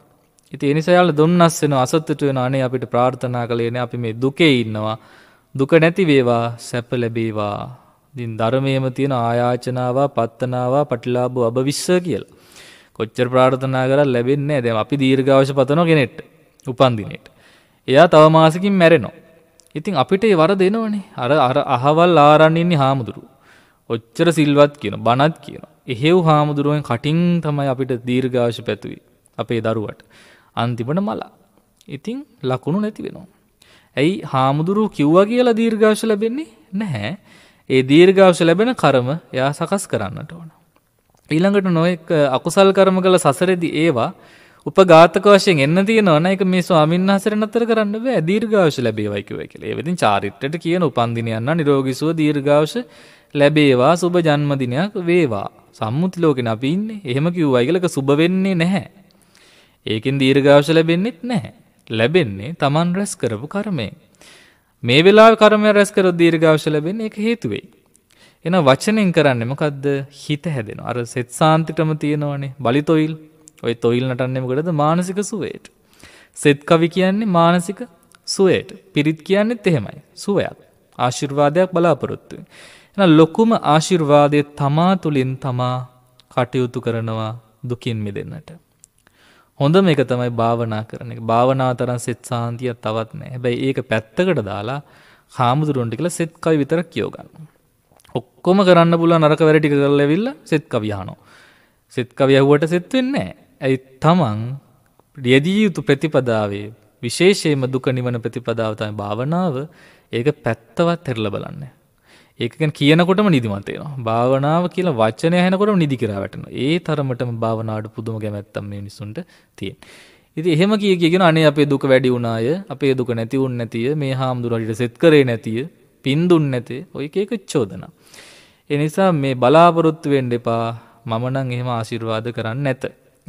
ඉතින් ඒ නිසා යාළ දුන්නස් වෙන අසතුට වෙන අනේ අපිට ප්‍රාර්ථනා කළේ නේ අපි මේ දුකේ ඉන්නවා දුක නැති වේවා සැප ලැබේවා ඉතින් ධර්මයේම තියෙන ආයාචනාවා පත්තනාවා පටිලාභ අභවිස්ස කියලා. කොච්චර ප්‍රාර්ථනා කරලා ලැබෙන්නේ නැහැ. දැන් අපි දීර්ඝායස පතන කෙනෙක්ට උපන්දිනේට. එයා තව මාසෙකින් මැරෙනවා. ඉතින් අපිට ඒ වරද එනවනේ. අර අර අහවල් ආරන් ඉන්නේ හාමුදුරු. ඔච්චර සිල්වත් කියන බණත් කියන. එහෙව් හාමුදුරුවෙන් කටින් තමයි අපිට දීර්ඝාෂ පැතුවේ. අපේ දරුවට. අන්තිමට මලා. ඉතින් ලකුණු නැති වෙනවා. ඇයි හාමුදුරු කිව්වා කියලා දීර්ඝාෂ ලැබෙන්නේ? නැහැ. ඒ දීර්ඝාෂ ලැබෙන කර්ම එයා සකස් කරන්නට ඕන. ඊළඟට නොඑක අකුසල් කර්ම කළ සසරෙදි ඒවා උපඝාතක වශයෙන් එන්න තියෙනවනේ ඒක මේ ස්වාමීන් වහන්සේට නතර කරන්න බෑ දීර්ඝායුෂ ලැබේවයි කියුවයි කියලා. ඒ වෙදින් චාරිත්‍රයට කියන උපන්දිනයන් නම් නිරෝගී සුව දීර්ඝායුෂ ලැබේවා සුබ ජන්මදිනයක් වේවා. සම්මුති ලෝකෙන අපි ඉන්නේ. එහෙම කිව්වයි කියලා සුබ වෙන්නේ නැහැ. ඒකෙන් දීර්ඝායුෂ ලැබෙන්නෙත් නැහැ. ලැබෙන්නේ Taman රැස් කරපු කර්මයෙන්. මේ වෙලාවේ කර්මය රැස් කරොත් දීර්ඝායුෂ ලැබෙන්නේ ඒක හේතු වෙයි. එහෙනම් වචනෙන් කරන්නේ මොකද්ද? හිත හැදෙනවා. අර සෙත්සාන්තිටම තියෙනවනේ. බලිතොයිල් ඔය තොයිල් නටන්නෙමකටද මානසික සුවයට. සෙත් කවි කියන්නේ මානසික සුවයට පිරිත් කියන්නෙත් එහෙමයි සුවයක් ආශිර්වාදයක් බලාපොරොත්තුව. එන ලොකුම ආශිර්වාදය තමා තුළින් තමා කටයුතු කරනවා දුකින් මිදන්නට. හොඳම එක තමයි භාවනා කරන එක භාවනා තරන් සෙත් සාන්තියක් තවත් නෑ හැබැයි ඒක පැත්තකට දාලා හාමුදුරුවන්ට කියලා සෙත් කවි විතරක් කියෝගන්න. ඔක්කොම කරන්න පුල නරක වැරටික කරල ඇවිල්ල සෙත් කවියානෝ. සෙත් කවියහුවට සෙත් වෙන්නේ නෑ ඇයි තමන් රියදිය යුතු ප්‍රතිපදාවේ විශේෂයම දුක නිවන ප්‍රතිපදාවතයි භාවනාව ඒක පැත්තවත් තෙරල බලන්න. ඒකගැන කියනකොටම නිදිමතේනවා භාවනාව කියලා වචනය හැනකොටම නිදි කරවටන ඒ තරමටම භාවනාවට පුදුම ගැමැත්තම් මේ නිසුන්ට තියෙන්. ඉති එහෙම කිය කියෙන අනේ අපේ දුක වැඩි වුණාය අපේ දුක නැතිවුන් නැතිය මේ හාමුදුරට සෙත් කරේ නැතිය පින්දුන් නැතේ ඔය ඒක චෝදනා. එනිසා මේ බලාපොරොත්තු වෙන්ඩ එපා මමනං එහෙම ආශිර්වාද කරන්න නැත.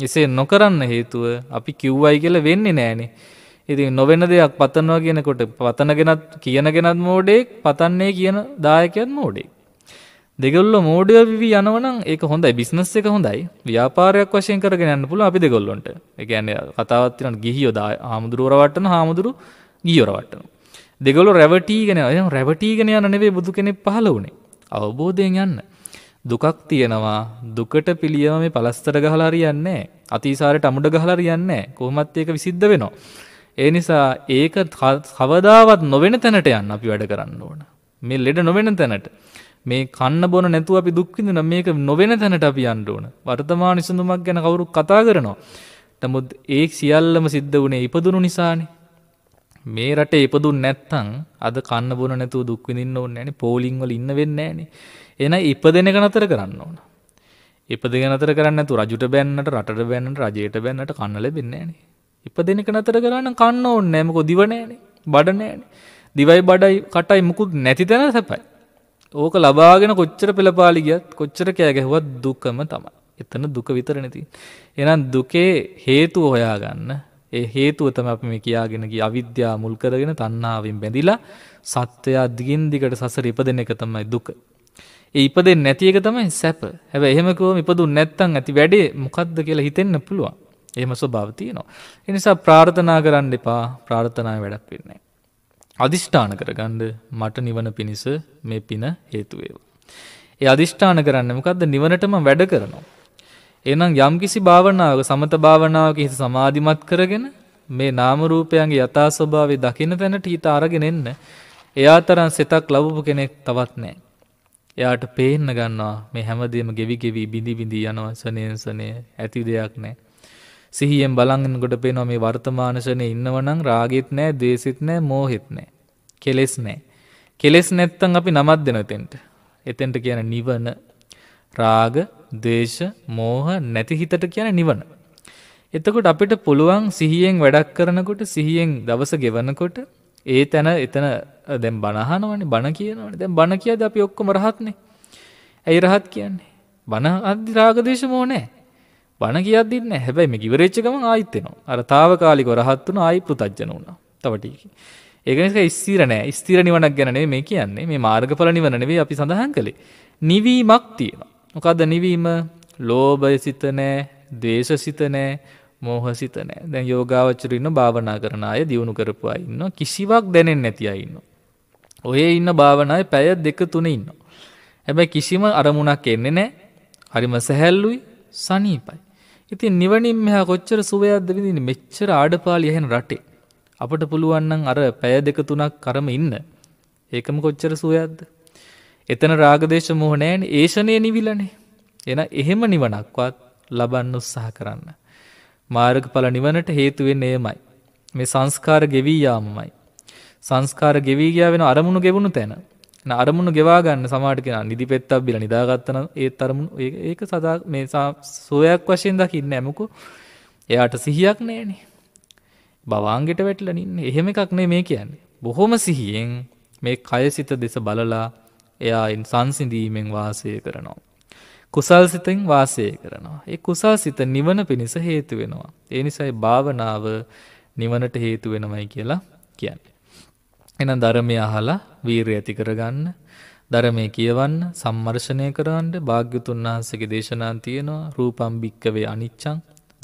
එසේ නොකරන්න හේතුව අපි කිව්වයි කියල වෙන්නේ නෑනේ. ඉති නොවෙන දෙයක් පතනවා කියනකොට පතනගෙනත් කියනගෙනත් මෝඩෙක් පතන්නේ කියන දායකයන් මෝඩෙක්. දෙගොල්ල මෝඩය විවි යනවනම් ඒක හොඳයි බිස්නස් එක හොඳයි ව්‍යාපාරයක් වශයෙන් කරගෙන යන්න පුළුවන් අපි දෙගොල්ලොන්ට. ඒ කියන්නේ කතාවත් තියෙනවා ගිහියෝ දා හාමුදුරුවරවට්ටන හාමුදුරු ගිහියෝරවට්ටන. දෙගොල්ලෝ රැවටිගෙන එන රැවටිගෙන යන නෙවෙයි බුදු කෙනෙක් පහළ වුණේ. අවබෝධයෙන් යන්න. දුකක් තියෙනවා දුකට පිළියම මේ පලස්තර ගහලා හරියන්නේ අතීසාරයට අමුඩ ගහලා හරියන්නේ කොහොමත් ඒක විසිද්ධ වෙනවා ඒ නිසා ඒක කවදාවත් නොවෙන තැනට යන්න අපි වැඩ කරන්න ඕන මේ ලෙඩ නොවෙන තැනට මේ කන්න බොන නැතුව අපි දුක් විඳින මේක නොවෙන තැනට අපි යන්න ඕන වර්තමාන ඉසඳුමක් ගැන කවුරුත් කතා කරනවා නමුත් ඒ සියල්ලම සිද්ධ වුණේ ඉපදුණු නිසානේ මේ රටේ ඉපදුන් නැත්තම් අද කන්න බොන නැතුව දුක් විඳින්න ඕනේ නැහනේ පෝලිං වල ඉන්න වෙන්නේ නැහනේ එන ඉපදෙන එක නතර කරන්න ඕන. ඉපදෙන නතර කරන්න නැතු රජුට බැන්නට රටට බැන්නට රජයට බැන්නට කන්න ලැබෙන්නේ නැහැ නේ. ඉපදෙන එක නතර කරන්න කන්න ඕනේ නැහැ මොකද දිව නැහැනේ. බඩ නැහැනේ. දිවයි බඩයි කටයි මුකුත් නැති තැන සැපයි. ඕක ලබාගෙන කොච්චර පෙළපාලි ගියත් කොච්චර කෑ ගැහුවත් දුකම තමයි. එතන දුක විතර නැති. එහෙනම් දුකේ හේතුව හොයාගන්න. ඒ හේතුව තමයි අපි මේ කියාගෙන ගිය අවිද්‍යාව මුල් කරගෙන තණ්හාවෙන් බැඳිලා සත්‍යය දිගින් දිගට සසර ඉපදෙන එක තමයි දුක. ඒ ඉපදෙන්නේ නැති එක තමයි සැප. හැබැයි එහෙම කිව්වම ඉපදුන්නේ නැත්නම් ඇති වැඩේ මොකද්ද කියලා හිතෙන්න පුළුවන්. එහෙම ස්වභාව තියෙනවා. ඒ නිසා ප්‍රාර්ථනා කරන්න එපා. ප්‍රාර්ථනාවේ වැඩක් වෙන්නේ අධිෂ්ඨාන කරගන්න මට නිවන පිණිස මේ පින හේතු ඒ අධිෂ්ඨාන කරන්න මොකද්ද නිවනටම වැඩ කරනවා. එහෙනම් යම්කිසි භාවනාවක සමත භාවනාවක හිත සමාධිමත් කරගෙන මේ නාම රූපයන්ගේ යථා ස්වභාවය දකින්න තැනට හිත අරගෙන එන්න එයා තරම් සිතක් ලැබුව කෙනෙක් තවත් නැහැ. එයාට පේන්න ගන්නවා මේ හැමදේම ගෙවි ගෙවී බිඳි බිඳී යනවසනයසනය ඇති දෙයක් නෑ. සිහියෙන් බලංගකොට පේනවා මේ වර්තමානශනය ඉන්නවනං රාගෙත් නෑ දේසිත් නෑ මෝහෙත් නෑ. කෙලෙස් නෑ. කෙලෙස් නැත්තං අපි නමත් දෙන තෙන්ට. එතෙන්ට කියන නිවන රාග දේශ මෝහ නැතිහිතට කියන නිවන. එතකොට අපිට පුළුවන් සිහියෙන් වැඩක් කරනකොට සිහියෙන් දවස ගෙවනකොට ඒ තැන එතන දැන් බණහනවනේ බණ කියනවනේ. දැන් බණ කියද අපි ඔක්කොම රහත්නේ. ඇයි රහත් කියන්නේ? බණ අද්දි රාගදේශ මොනේ. බණ කියද්දි නෑ. හැබැයි මේ කිවරෙච්ච ගමන් ආයිත් එනවා. අර తాවකාලිකව රහත් වුණා ආයි පෘතජන වුණා. තව ටිකකින්. ඒක නිසා ස්ථිර නෑ. ස්ථිර නිවනක් ගැන නෙවෙයි මේ කියන්නේ. මේ මාර්ගඵල නිවන නෙවෙයි අපි සඳහන් කළේ. නිවීමක් තියෙනවා. මොකද්ද නිවීම? ලෝභය සිත නෑ, ද්වේෂ සිත නෑ, මෝහසිත නෑ දැන් යෝගාවචරන්න භාවනා කරන අය දියුණු කරපු ඉන්න කිසිවක් දැනෙන් නැති අඉන්න. ඔය ඉන්න භාවනය පැය දෙක තුන ඉන්න. හැබැයි කිසිම අරමුණක් එන්නේ නෑ හරිම සැහැල්ලුයි සනීපයි. ඉතින් නිවනින් මෙහා කොච්චර සුවයක්ද විඳින්න මෙච්චර ආඩපාලි ඇහෙන රටේ. අපට පුළුවන් නම් අර පැය දෙක තුනක් කරම ඉන්න. ඒකම කොච්චර සුවයක්ද? එතන රාගදේශ මොහ නැහැනේ ඒෂණේ නිවිලනේ. එන එහෙම නිවනක්වත් ලබන්න උත්සාහ කරන්න. මාර්ගඵල නිවනට හේතු වෙන්නේ එයමයි. මේ සංස්කාර ගෙවී යාමමයි. සංස්කාර ගෙවී ගියා වෙන අරමුණු ගෙවුණු තැන. න අරමුණු ගෙවා ගන්න සමාට කෙනා නිදිපෙත්තක් බිලා නිදාගත්තන ඒ තරමුණු ඒක සදා මේ සෝයක් වශයෙන් දකින්නේ නැමුකෝ. එයාට සිහියක් නෑනේ. බවාංගෙට වැටලා නින්නේ. එහෙම එකක් නේ මේ කියන්නේ. බොහොම සිහියෙන් මේ කයසිත දෙස බලලා එයායින් සංසිඳීමෙන් වාසය කරනවා. කුසල් සිතෙන් වාසය කරනවා. ඒ කුසල් සිත නිවන පිණිස හේතු වෙනවා. ඒ නිසයි භාවනාව නිවනට හේතු වෙනමයි කියලා කියන්නේ. එන ධර්මය අහලා වීරය ඇති කරගන්න ධරමය කියවන්න සම්මර්ෂණය කරවන්ට භාග්‍යතුන් වහන්සගේ දේශනාන් තියෙනවා රූපම් භික්කවේ අනිච්චං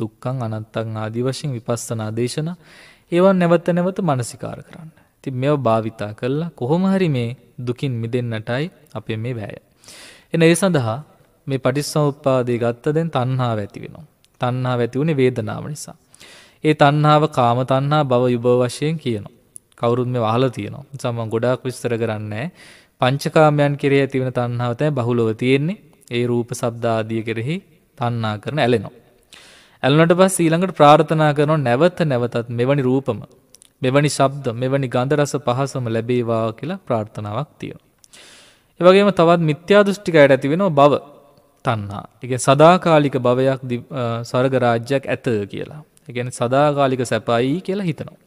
දුක්කං අනත්තං ආදි වශයෙන් විපස්සනා දේශන ඒවන් නැවත නැවත මනසිකාර කරන්න. ති මෙව භාවිතා කරලා කොහොම හරි මේ දුකින් මිදන්නටයි අපේ මේ වැෑය. එන ඒ සඳහා මේ පටිච්චසමුප්පාදේ ගත්ත දැන් තණ්හාව ඇති වෙනවා. තණ්හාව ඇති වුනේ වේදනාව නිසා. ඒ තණ්හාව කාම තණ්හා භව විභව වශයෙන් කියනවා. කවුරුත් මේ අහලා තියෙනවා. නිසා මම ගොඩාක් විස්තර කරන්නේ පංචකාමයන් කෙරෙහි ඇති වෙන තණ්හාව තමයි බහුලව තියෙන්නේ. ඒ රූප ශබ්ද ආදී කෙරෙහි තණ්හා කරන ඇලෙනවා. ඇලුනට පස්සේ ඊළඟට ප්‍රාර්ථනා කරනවා නැවත නැවතත් මෙවැනි රූපම මෙවැනි ශබ්ද මෙවැනි ගන්ධ රස පහසම ලැබේවා කියලා ප්‍රාර්ථනාවක් තියෙනවා. ඒ වගේම තවත් මිත්‍යා දෘෂ්ටිකයට ඇති වෙනව බව තන්හා. එක සදාකාලික භවයක් සර්ග රාජ්‍යයක් ඇත කියලා. එකන සදාකාලික සැපයි කියලා හිතනවා.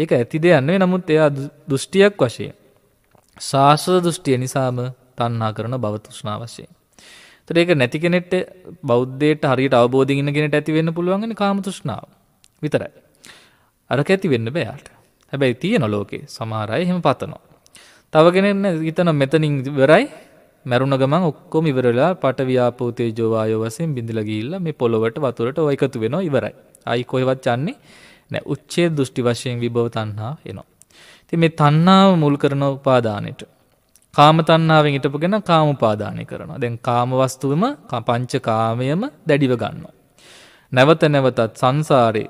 ඒක ඇති දෙයන්නේ නමුත් එයා දෘෂ්ටියක් වශය. ශාස්ත්‍ර දෘෂ්ටිය නිසාම තන්නා කරන බවතුෂ්නා වශයෙන්. තර ඒක නැති කෙනෙට බෞද්ධයට හරියට අවබෝධිගෙන කෙනට ඇතිවෙන්න පුළුවන්ගෙන කාමතුෂ්නාව විතරයි. අරක ඇති වෙන්න බෑයාට. හැබැයි තිය නොලෝකේ සමහරයි හෙම පතනවා. තවගෙනෙන්න හිතන මෙතනින් වෙරයි මැරුණ ගමන් ඔක්කොම ඉවර වෙලා පඨවි ආපෝ තේජෝ වායෝ වශයෙන් බිඳිලා ගිහිල්ලා මේ පොළොවට වතුරට ඔය එකතු වෙනවා ඉවරයි. ආයි කොහෙවත් යන්නේ නැහැ. උච්ඡේද දෘෂ්ටි වශයෙන් විභව තණ්හා එනවා. ඉතින් මේ තණ්හාව මුල් කරන උපාදානෙට කාම තණ්හාවෙන් හිටපගෙන කාම උපාදානය කරනවා. දැන් කාම වස්තුවෙම පංච කාමයම දැඩිව ගන්නවා. නැවත නැවතත් සංසාරේ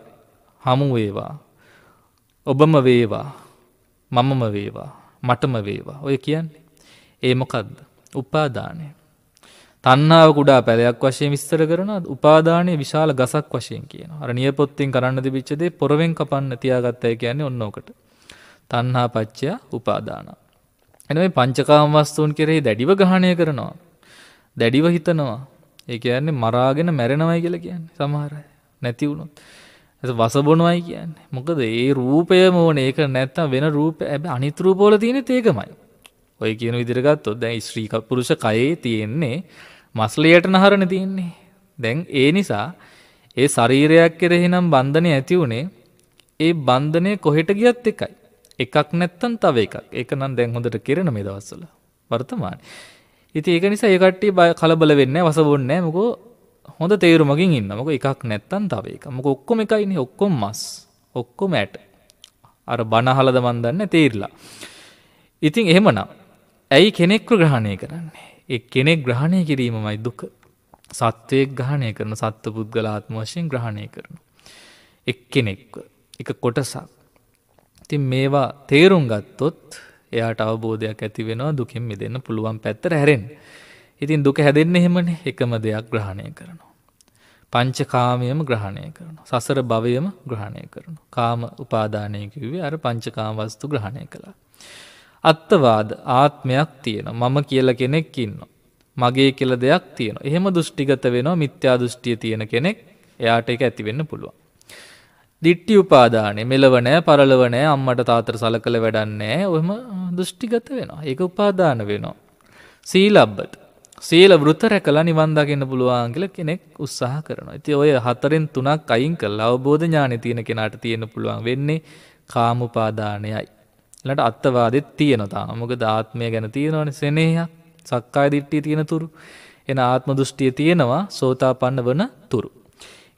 හමු වේවා. ඔබම වේවා. මමම වේවා. මටම වේවා. ඔය කියන්නේ ඒ මොකද්ද? උපාදානය. තන්නාව කුඩා පැලයක් වශයෙන් විස්තර කරන උපාදානය විශාල ගසක් වශයෙන් කියන අර නියපොත්තෙන් කරන්න දිවිච්චදේ පොරවෙන් කපන්න තියාගත්තය කියන්නේ ඔන්නෝකට. තන්හා පච්චයා උපාදාන. එන මේ පංචකාම වස්තුූන් කෙරෙහි දැඩිව ගහණය කරනවා. දැඩිව හිතනවා ඒ කියන්නේ මරාගෙන මැරෙනවයි කියලා කියන්නේ සමහරය නැති වුණොත්. ඇ වසබොනවයි කියන්නේ මොකද ඒ රූපය මෝන ඒක නැත්තම් වෙන රූප ඇබ අනිතරූපෝල තියෙන ඒකමයි ඔය කියන විදිරගත්තොත් දැන් ස්ත්‍රීක පුරුෂ කයේ තියෙන්නේ මස්ලයට නහරණ තියෙන්නේ. දැන් ඒ නිසා ඒ ශරීරයක් කෙරෙහි නම් බන්ධනය ඇති වුණේ ඒ බන්ධනය කොහෙට ගියත් එකයි. එකක් නැත්තම් තව එකක්. ඒක නම් දැන් හොඳට කෙරෙන මේ දවස්වල වර්තමානයේ. ඉතින් ඒක නිසා ඒ කට්ටිය කලබල වෙන්නේ නැහැ, වසබොන්නේ නැහැ. මොකෝ හොඳ තේරුමකින් ඉන්න. මොකෝ එකක් නැත්තම් තව එකක්. මොකෝ ඔක්කොම එකයිනේ, ඔක්කොම මස්, ඔක්කොම ඇට. අර බනහලද මන් දන්නේ තේරිලා. ඉතින් එහෙමනම් ඇයි කෙනෙක්ව ග්‍රහණය කරන්නේ. එ කෙනෙක් ග්‍රහණය කිරීමමයි දුක. සත්වයක් ග්‍රහණය කරන සත්ව පුද්ගලාත්ම වශයෙන් ග්‍රහණය කරනු. එක් කෙනෙක්ව එක කොටසක්. ති මේවා තේරුම් ගත්තොත් එයාට අවබෝධයක් ඇති වෙනවා දුකින් මෙදන්න පුළුවන් පැත්තර හැරෙන්. ඉතින් දුක හැදෙන්න්න එහෙමන එකම දෙයක් ග්‍රහණය කරනවා. පංචකාමයම ග්‍රහණය කරන. සසර භවයම ග්‍රහණය කරනු. කාම උපාදානයකිවේ අර පංචකාම වස්තු ග්‍රහණය කළා. අත්තවාද ආත්මයක් තියෙන මම කියල කෙනෙක් ඉන්න. මගේ කියල දෙයක් තියෙන එහෙම දෘෂ්ටිගත වෙනවා මිත්‍යා දෘෂ්ටිය තියෙන කෙනෙක් එයාට එක ඇතිවෙන්න පුළුවන්. දිට්ටි උපාදානය මෙලවනෑ පරලවනෑ අම්මට තාතර සල කළ වැඩන්නේ ඔහම දෘෂ්ටිගත වෙනවා ඒක උපාදාන වෙනවා. සීලබ්බත සීල බෘත රැකලා නිවන්දගන්න පුළුවන්ගල කෙනෙක් උත්සාහ කරනවා. ඇති ඔය හතරෙන් තුනක් අයින් කල් අවබෝධ ඥානය තියෙන කෙනාට තියෙන පුළුවන් වෙන්නේ කාමුපාදානයයි. ඊළඟට අත්වාදෙත් තියෙනවා තාම. මොකද ආත්මය ගැන තියෙනවනේ සෙනෙහයක්. සක්කාය දිට්ඨිය තියෙන තුරු. එන ආත්ම දෘෂ්ටිය තියෙනවා සෝතාපන්න වන තුරු.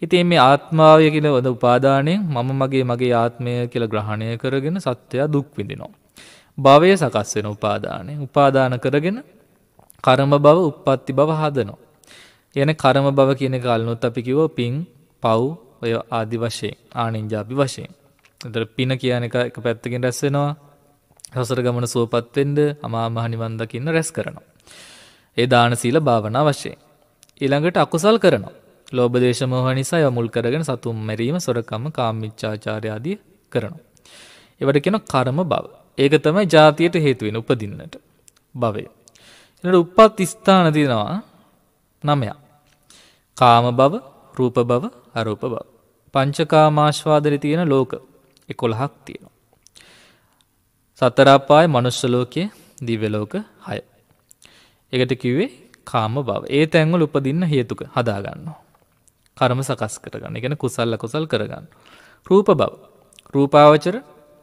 ඉතින් මේ ආත්මාවය කියන වද උපාදාණයෙන් මම මගේ මගේ ආත්මය කියලා ග්‍රහණය කරගෙන සත්‍යය දුක් විඳිනවා. භවය සකස් වෙන උපාදානය. උපාදාන කරගෙන කර්ම භව, uppatti භව හදනවා. යන කර්ම භව කියන කාලනොත් අපි කිව්ව පිං, පව් ඔය ආදි වශයෙන් ආනින්ජාපි වශයෙන්. එතන පින කියන එක එක පැත්තකින් රැස් වෙනවා. සසර ගමන සුවපත්වෙන්ඩ අමා මහනිවන් දකින්න රැස් කරනවා. ඒ දාන සීල භාවනා වශයෙන්. ඊළඟට අකුසල් කරනවා. ලෝභ දේශ මෝහ නිසා යමුල් කරගෙන සතුම් මැරීම, සොරකම, කාමීච්ඡාචාරය ආදී කරනවා. ඒවට කියනවා කර්ම භව. ඒක තමයි ජාතියට හේතු වෙන උපදින්නට භවය. ඊළඟට උප්පත් ස්ථාන දිනවා නමයක්. කාම භව, රූප භව, අරූප භව. පංචකාමාශ්වාදලේ තියෙන ලෝක 11ක් තියෙනවා. සතර අපාය මනුෂ්‍ය ලෝකයේ දිව්‍ය ලෝක 6. ඒකට කිව්වේ කාම භව. ඒ තැන්වල උපදින්න හේතුක හදා ගන්නවා. කර්ම සකස් කරගන්න. ඒ කියන්නේ කුසල කුසල් කරගන්න. රූප භව. රූපාවචර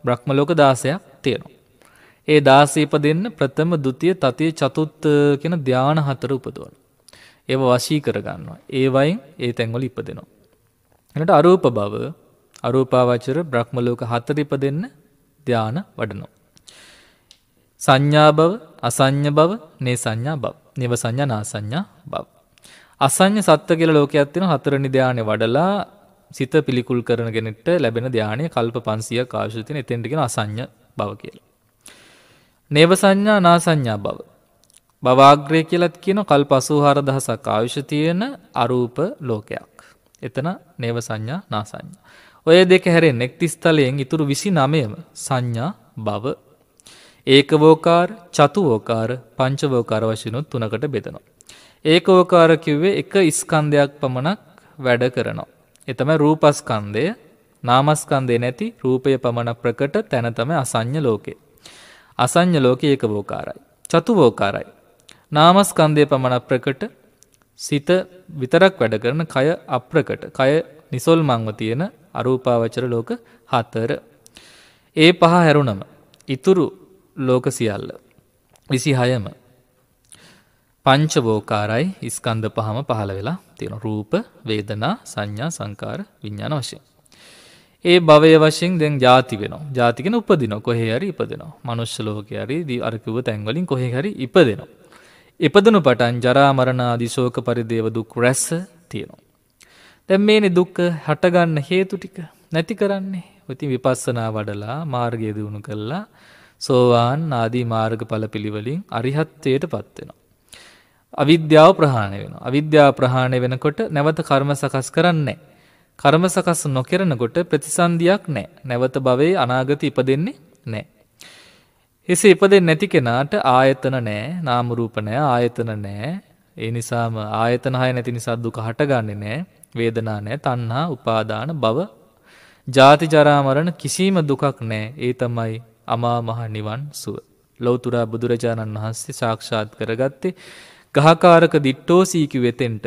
බ්‍රහ්ම ලෝක 16ක් තියෙනවා. ඒ 16 ඉපදෙන්න ප්‍රථම, ဒုတိ ය, තතිය, චතුත් කියන ධාන හතර උපදවන. ඒව වශී කරගන්නවා. ඒ වයින් ඒ තැන්වල ඉපදෙනවා. එනට අරූප භව අරූපාවචර බ්‍රහ්ම ලෝක 4 ඉපදෙන්න ධාන වඩනවා. සංඥා බව අසං්‍ය බව නේ සංඥා බව නිව සංඥා නාසංඥා බව. අසං්‍ය සත්ත්ව කියලා ලෝකයක් තියෙන හතරනි ධානය වඩලා සිත පිළිකුල් කරන කෙනෙක්ට ලැබෙන ධානය කල්ප 500ක් අවශ්‍ය තියෙන එතෙන්ට කියන අසං්‍ය බව කියලා. නේව සංඥා නාසංඥා බව. භවආග්‍රය කියලත් කියන කල්ප 84000ක් අවශ්‍ය තියෙන අරූප ලෝකයක්. එතන නේව සංඥා නාසංඥා. ඔය දෙක හැරෙන්නේ එක්තිස්තලයෙන් ඉතුරු 29ම සංඥා බව ඒකවෝකාර චතුවෝකාර පංචවෝකාර වශයනුත් තුනකට බෙදනවා. ඒකවෝකාර කිව්වේ එක ඉස්කන්ධයක් පමණක් වැඩ කරනවා. එතම රූපස්කන්දය නාමස්කන්දය නැති රූපය පමණ ප්‍රකට තැනතම අසං්ඥ ලෝකේ. අසං්ඥ ලෝක ඒකවෝකාරයි. චතුවෝකාරයි. නාමස්කන්දය පමණක් ප්‍රකට සිත විතරක් වැඩ කරන කය අප්‍රකට කය නිසොල් මංව තියෙන අරූපාවචර ලෝක හතර. ඒ පහ හැරුණම ඉතුරු ලෝක සියල්ල. විසි හයම. පංචබෝකාරයි ඉස්කන්ධ පහම පහළ වෙලා තියෙන රූප වේදනා සංඥා සංකාර විඤ්ඥාන වශයෙන්. ඒ භවය වශයෙන් දැන් ජාති වෙන ජාතිකෙන උපදින කොහේහරි ඉපදෙනවා මනුෂ්‍ය ලෝකයරි දී අරකිව තැන්වලින් කොහෙහරි ඉපදෙනවා. ඉපදනු පටන් ජරාමරණාදිශෝක පරිදේව දුක් රැස්ස තියෙනවා. දැම් මේනි දුක්ක හටගන්න හේතු ටික නැති කරන්නේ ඉතින් විපස්සනා වඩලා මාර්ගය දියුණු කල්ලා සෝවාන් ආදී මාර්ගඵල පිළිවලින් අරිහත්ත්වයට පත් වෙනවා. අවිද්‍යාව ප්‍රහාණය වෙනවා. අවිද්‍යාව ප්‍රහාණය වෙනකොට නැවත කර්ම සකස් කරන්නේ කර්ම සකස් නොකරනකොට ප්‍රතිසන්දියක් නැහැ. නැවත භවයේ අනාගත ඉපදෙන්නේ නැහැ. එසේ ඉපදෙන්නේ නැති කෙනාට ආයතන නැහැ, නාම රූප නැහැ, ආයතන නැහැ. ඒ නිසාම ආයතන හය නැති නිසා දුක හටගන්නේ නැහැ. වේදනා නැහැ, තණ්හා, උපාදාන, භව, ජාති, ජරා, මරණ කිසිම දුකක් නැහැ. ඒ තමයි අමා මහ නිවන් සුව. ලොවතුරා බුදුරජාණන් වහන්සේ සාක්ෂාත් කරගත්තේ ගහකාරක දිට්ටෝසීකි වෙතෙන්ට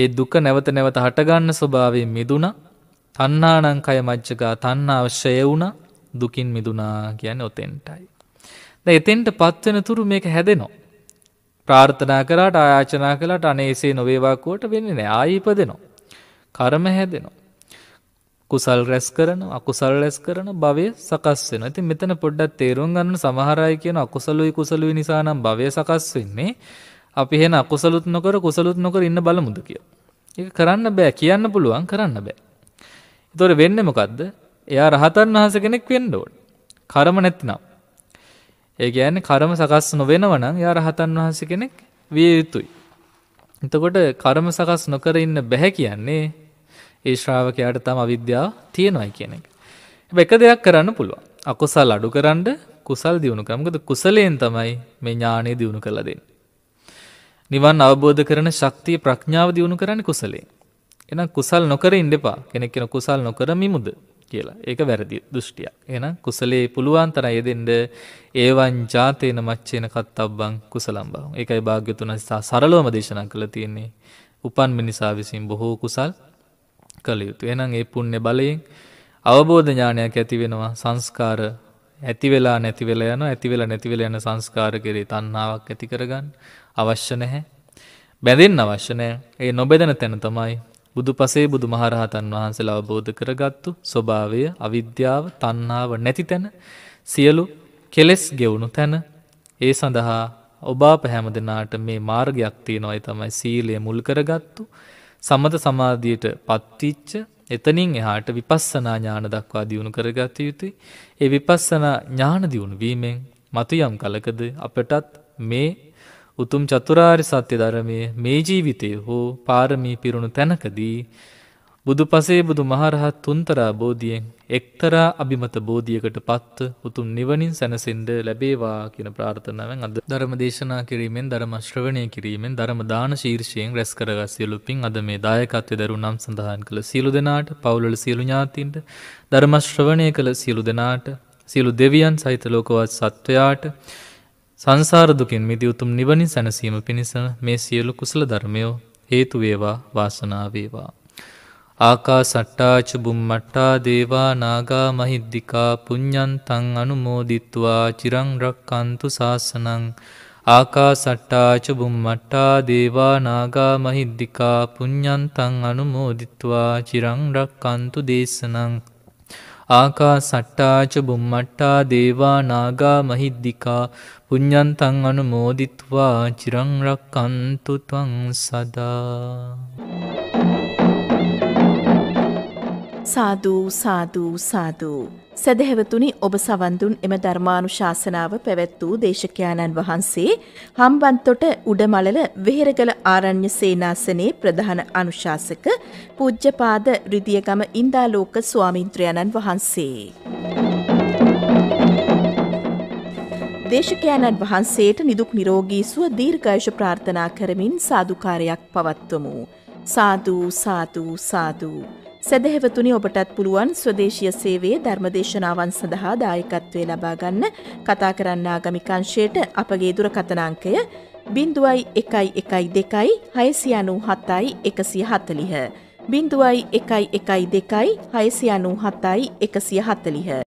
ඒ දුක නැවත නැවත හටගන්න ස්වභාවයෙන් මිදුණ තන්නානංකය මච්චකා තන්න අවශ්‍යය වුණ දුකින් මිදුනා කියන ඔතෙන්ටයි. ද එතෙන්ට පත්වෙන තුරු මේක හැදෙනවා. ප්‍රාර්ථනා කරාට ආයාචනා කළට අනේසේ නොවේවාකෝට වෙන්නේ නෑ ආයිප දෙනවා. කරම හැදෙනවා. කුසල් රැස් කරන අකුසල් රැස් කරන භවය සකස් වෙන. ඉතින් මෙතන පොඩ්ඩක් තේරුම් ගන්න සමහර අය කියන අකුසලුයි කුසලුයි නිසා නම් භවය සකස් වෙන්නේ. අපි එහෙන අකුසලුත් නොකර කුසලුත් නොකර ඉන්න බලමුද කියලා. ඒක කරන්න බෑ කියන්න පුළුවන් කරන්න බෑ. ඒතොර වෙන්නේ මොකද්ද? එයා රහතන් වහන්සේ කෙනෙක් වෙන්න ඕන. කර්ම නැතිනම්. ඒ කියන්නේ කර්ම සකස් නොවෙනව නම් එයා රහතන් වහන්සේ කෙනෙක් විය යුතුයි. එතකොට කර්ම සකස් නොකර ඉන්න බෑ කියන්නේ ඒ ශ්‍රාවකයාට තම අවිද්‍යාව තියෙනවයි කියන එක. එක දෙයක් කරන්න පුළුවන්. අකුසල් අඩු කරන්න කුසල් දියුණු කරන්න. මොකද කුසලයෙන් තමයි මේ ඥානෙ දියුණු කරලා දෙන්නේ. නිවන් අවබෝධ කරන ශක්තිය ප්‍රඥාව දියුණු කරන්නේ කුසලයෙන්. එහෙනම් කුසල් නොකර ඉන්න එපා. කෙනෙක් කියන කුසල් නොකර මිමුද කියලා. ඒක වැරදි දෘෂ්ටියක්. එහෙනම් කුසලයේ පුළුවන් තරම් යෙදෙන්න ඒවං ජාතේන මච්චේන කත්තබ්බං කුසලම් බං. ඒකයි භාග්‍යතුන් සරලවම දේශනා කළා තියෙන්නේ. උපන් මිනිසා විසින් බොහෝ කුසල් කළ යුතු. එනම් ඒ පුුණ්‍ය බලයෙන් අවබෝධ ඥානයක් ඇතිවෙනවා සංස්කාර ඇතිවෙලා නැතිවෙල යන ඇතිවෙල නැතිවෙල යන සංස්කාර කෙරේ තන්නාවක් ඇති කරගන්න අවශ්‍ය නැහැ. බැඳෙන් අවශ්‍යනය ඒ නොබැදන තැන තමයි බුදු පසේ බුදු මහරහතන් වහන්සේලා අවබෝධ කරගත්තු ස්වභාවය අවිද්‍යාව තන්නාව නැති තැන සියලු කෙලෙස් ගෙවුණු තැන ඒ සඳහා ඔබා පැහැම දෙනාට මේ මාර්ගයක් තියෙනොයි තමයි සීලය මුල් කරගත්තු සමත සමාධියට පත්තිච්ච එතනින් එහාට විපස්සනා ඥාන දක්වා දියුණු කරගත යුතුයි. ඒ විපස්සනා ඥාන දියුණු වීමෙන් මතු යම් කලකද අපටත් මේ උතුම් චතුරාරි සත්‍ය ධර්මය මේ ජීවිතය හෝ පාරමී පිරුණු තැනකදී බුදු පසේ බුදු මහරහත් තුන්තරා බෝධියෙන් එක්තරා අභිමත බෝධියකට පත්ව උතුම් නිවනින් සැනසෙන්ඩ ලැබේවා කියන ප්‍රාර්ථනාවෙන් අද ධර්ම දේශනා කිරීමෙන් ධර්මශ්‍රවණය කිරීමෙන් ධර්ම දාන ශීර්ෂයෙන් රැස් කරගස් සියලුපින් අද මේ දායකත්වය දරු නම් සඳහන් කළ සියලු දෙනාට පවුලල සියලු ඥාතින්ට ධර්මශ්‍රවණය කළ සියලු දෙනාට සියලු දෙවියන් සහිත ලෝකවත් සත්වයාට සංසාරදුකින් මිදි උතුම් නිවනින් සැනසීම පිණිස මේ සියලු කුසල ධර්මයෝ හේතුවේවා වාසනාවේවා. ආකා සට්ටාච බුම්මට්ටා දේවා නාගා මහිද්දිකා පුඤ්ඥන්තං අනුමෝදිත්වා චිරංරක් කන්තු ශාසනං ආකා සට්ටාච බුම්මට්ටා දේවා නාගා මහිද්දිකා පුඤ්ඥන්තං අනුමෝදිත්වා චිරංරක් කන්තු දේශනං ආකා සට්ටාච බුම්මට්ටා දේවා නාගා මහිද්දිකා පුඤ්ඥන්තං අනු මෝදිත්වා චිරංරක් කන්තුත්වං සදා. සාදූ සාදූ සාදූ. සැදැහැවතුනි ඔබ සවන්දුන් එම ධර්මානු ශාසනාව පැවැත් වූ දේශකයාණන් වහන්සේ හම්බන්තොට උඩමලල වෙහෙරගල ආරණ්‍ය සේනාසනයේ ප්‍රධාන අනුශාසක පූජ්ජපාද රිදියගම ඉන්දාලෝක ස්වාමින්ත්‍රයණන් වහන්සේ. දේශකයාණන් වහන්සේට නිදුක් නිරෝගී සුව දීර්ඝායුෂ ප්‍රාර්ථනා කරමින් සාදුකාරයක් පවත්වමු. සාදු සාදු සාදු සැදැහැවතුනි ඔබටත් පුළුවන් ස්වදේශීය සේවයේ ධර්මදේශනාවන් සඳහා දායකත්වය ලබා ගන්න කතා කරන්න ආගමිකංශයට අපගේ දුරකථන අංකය 0112 697යි 140 0112 697යි 140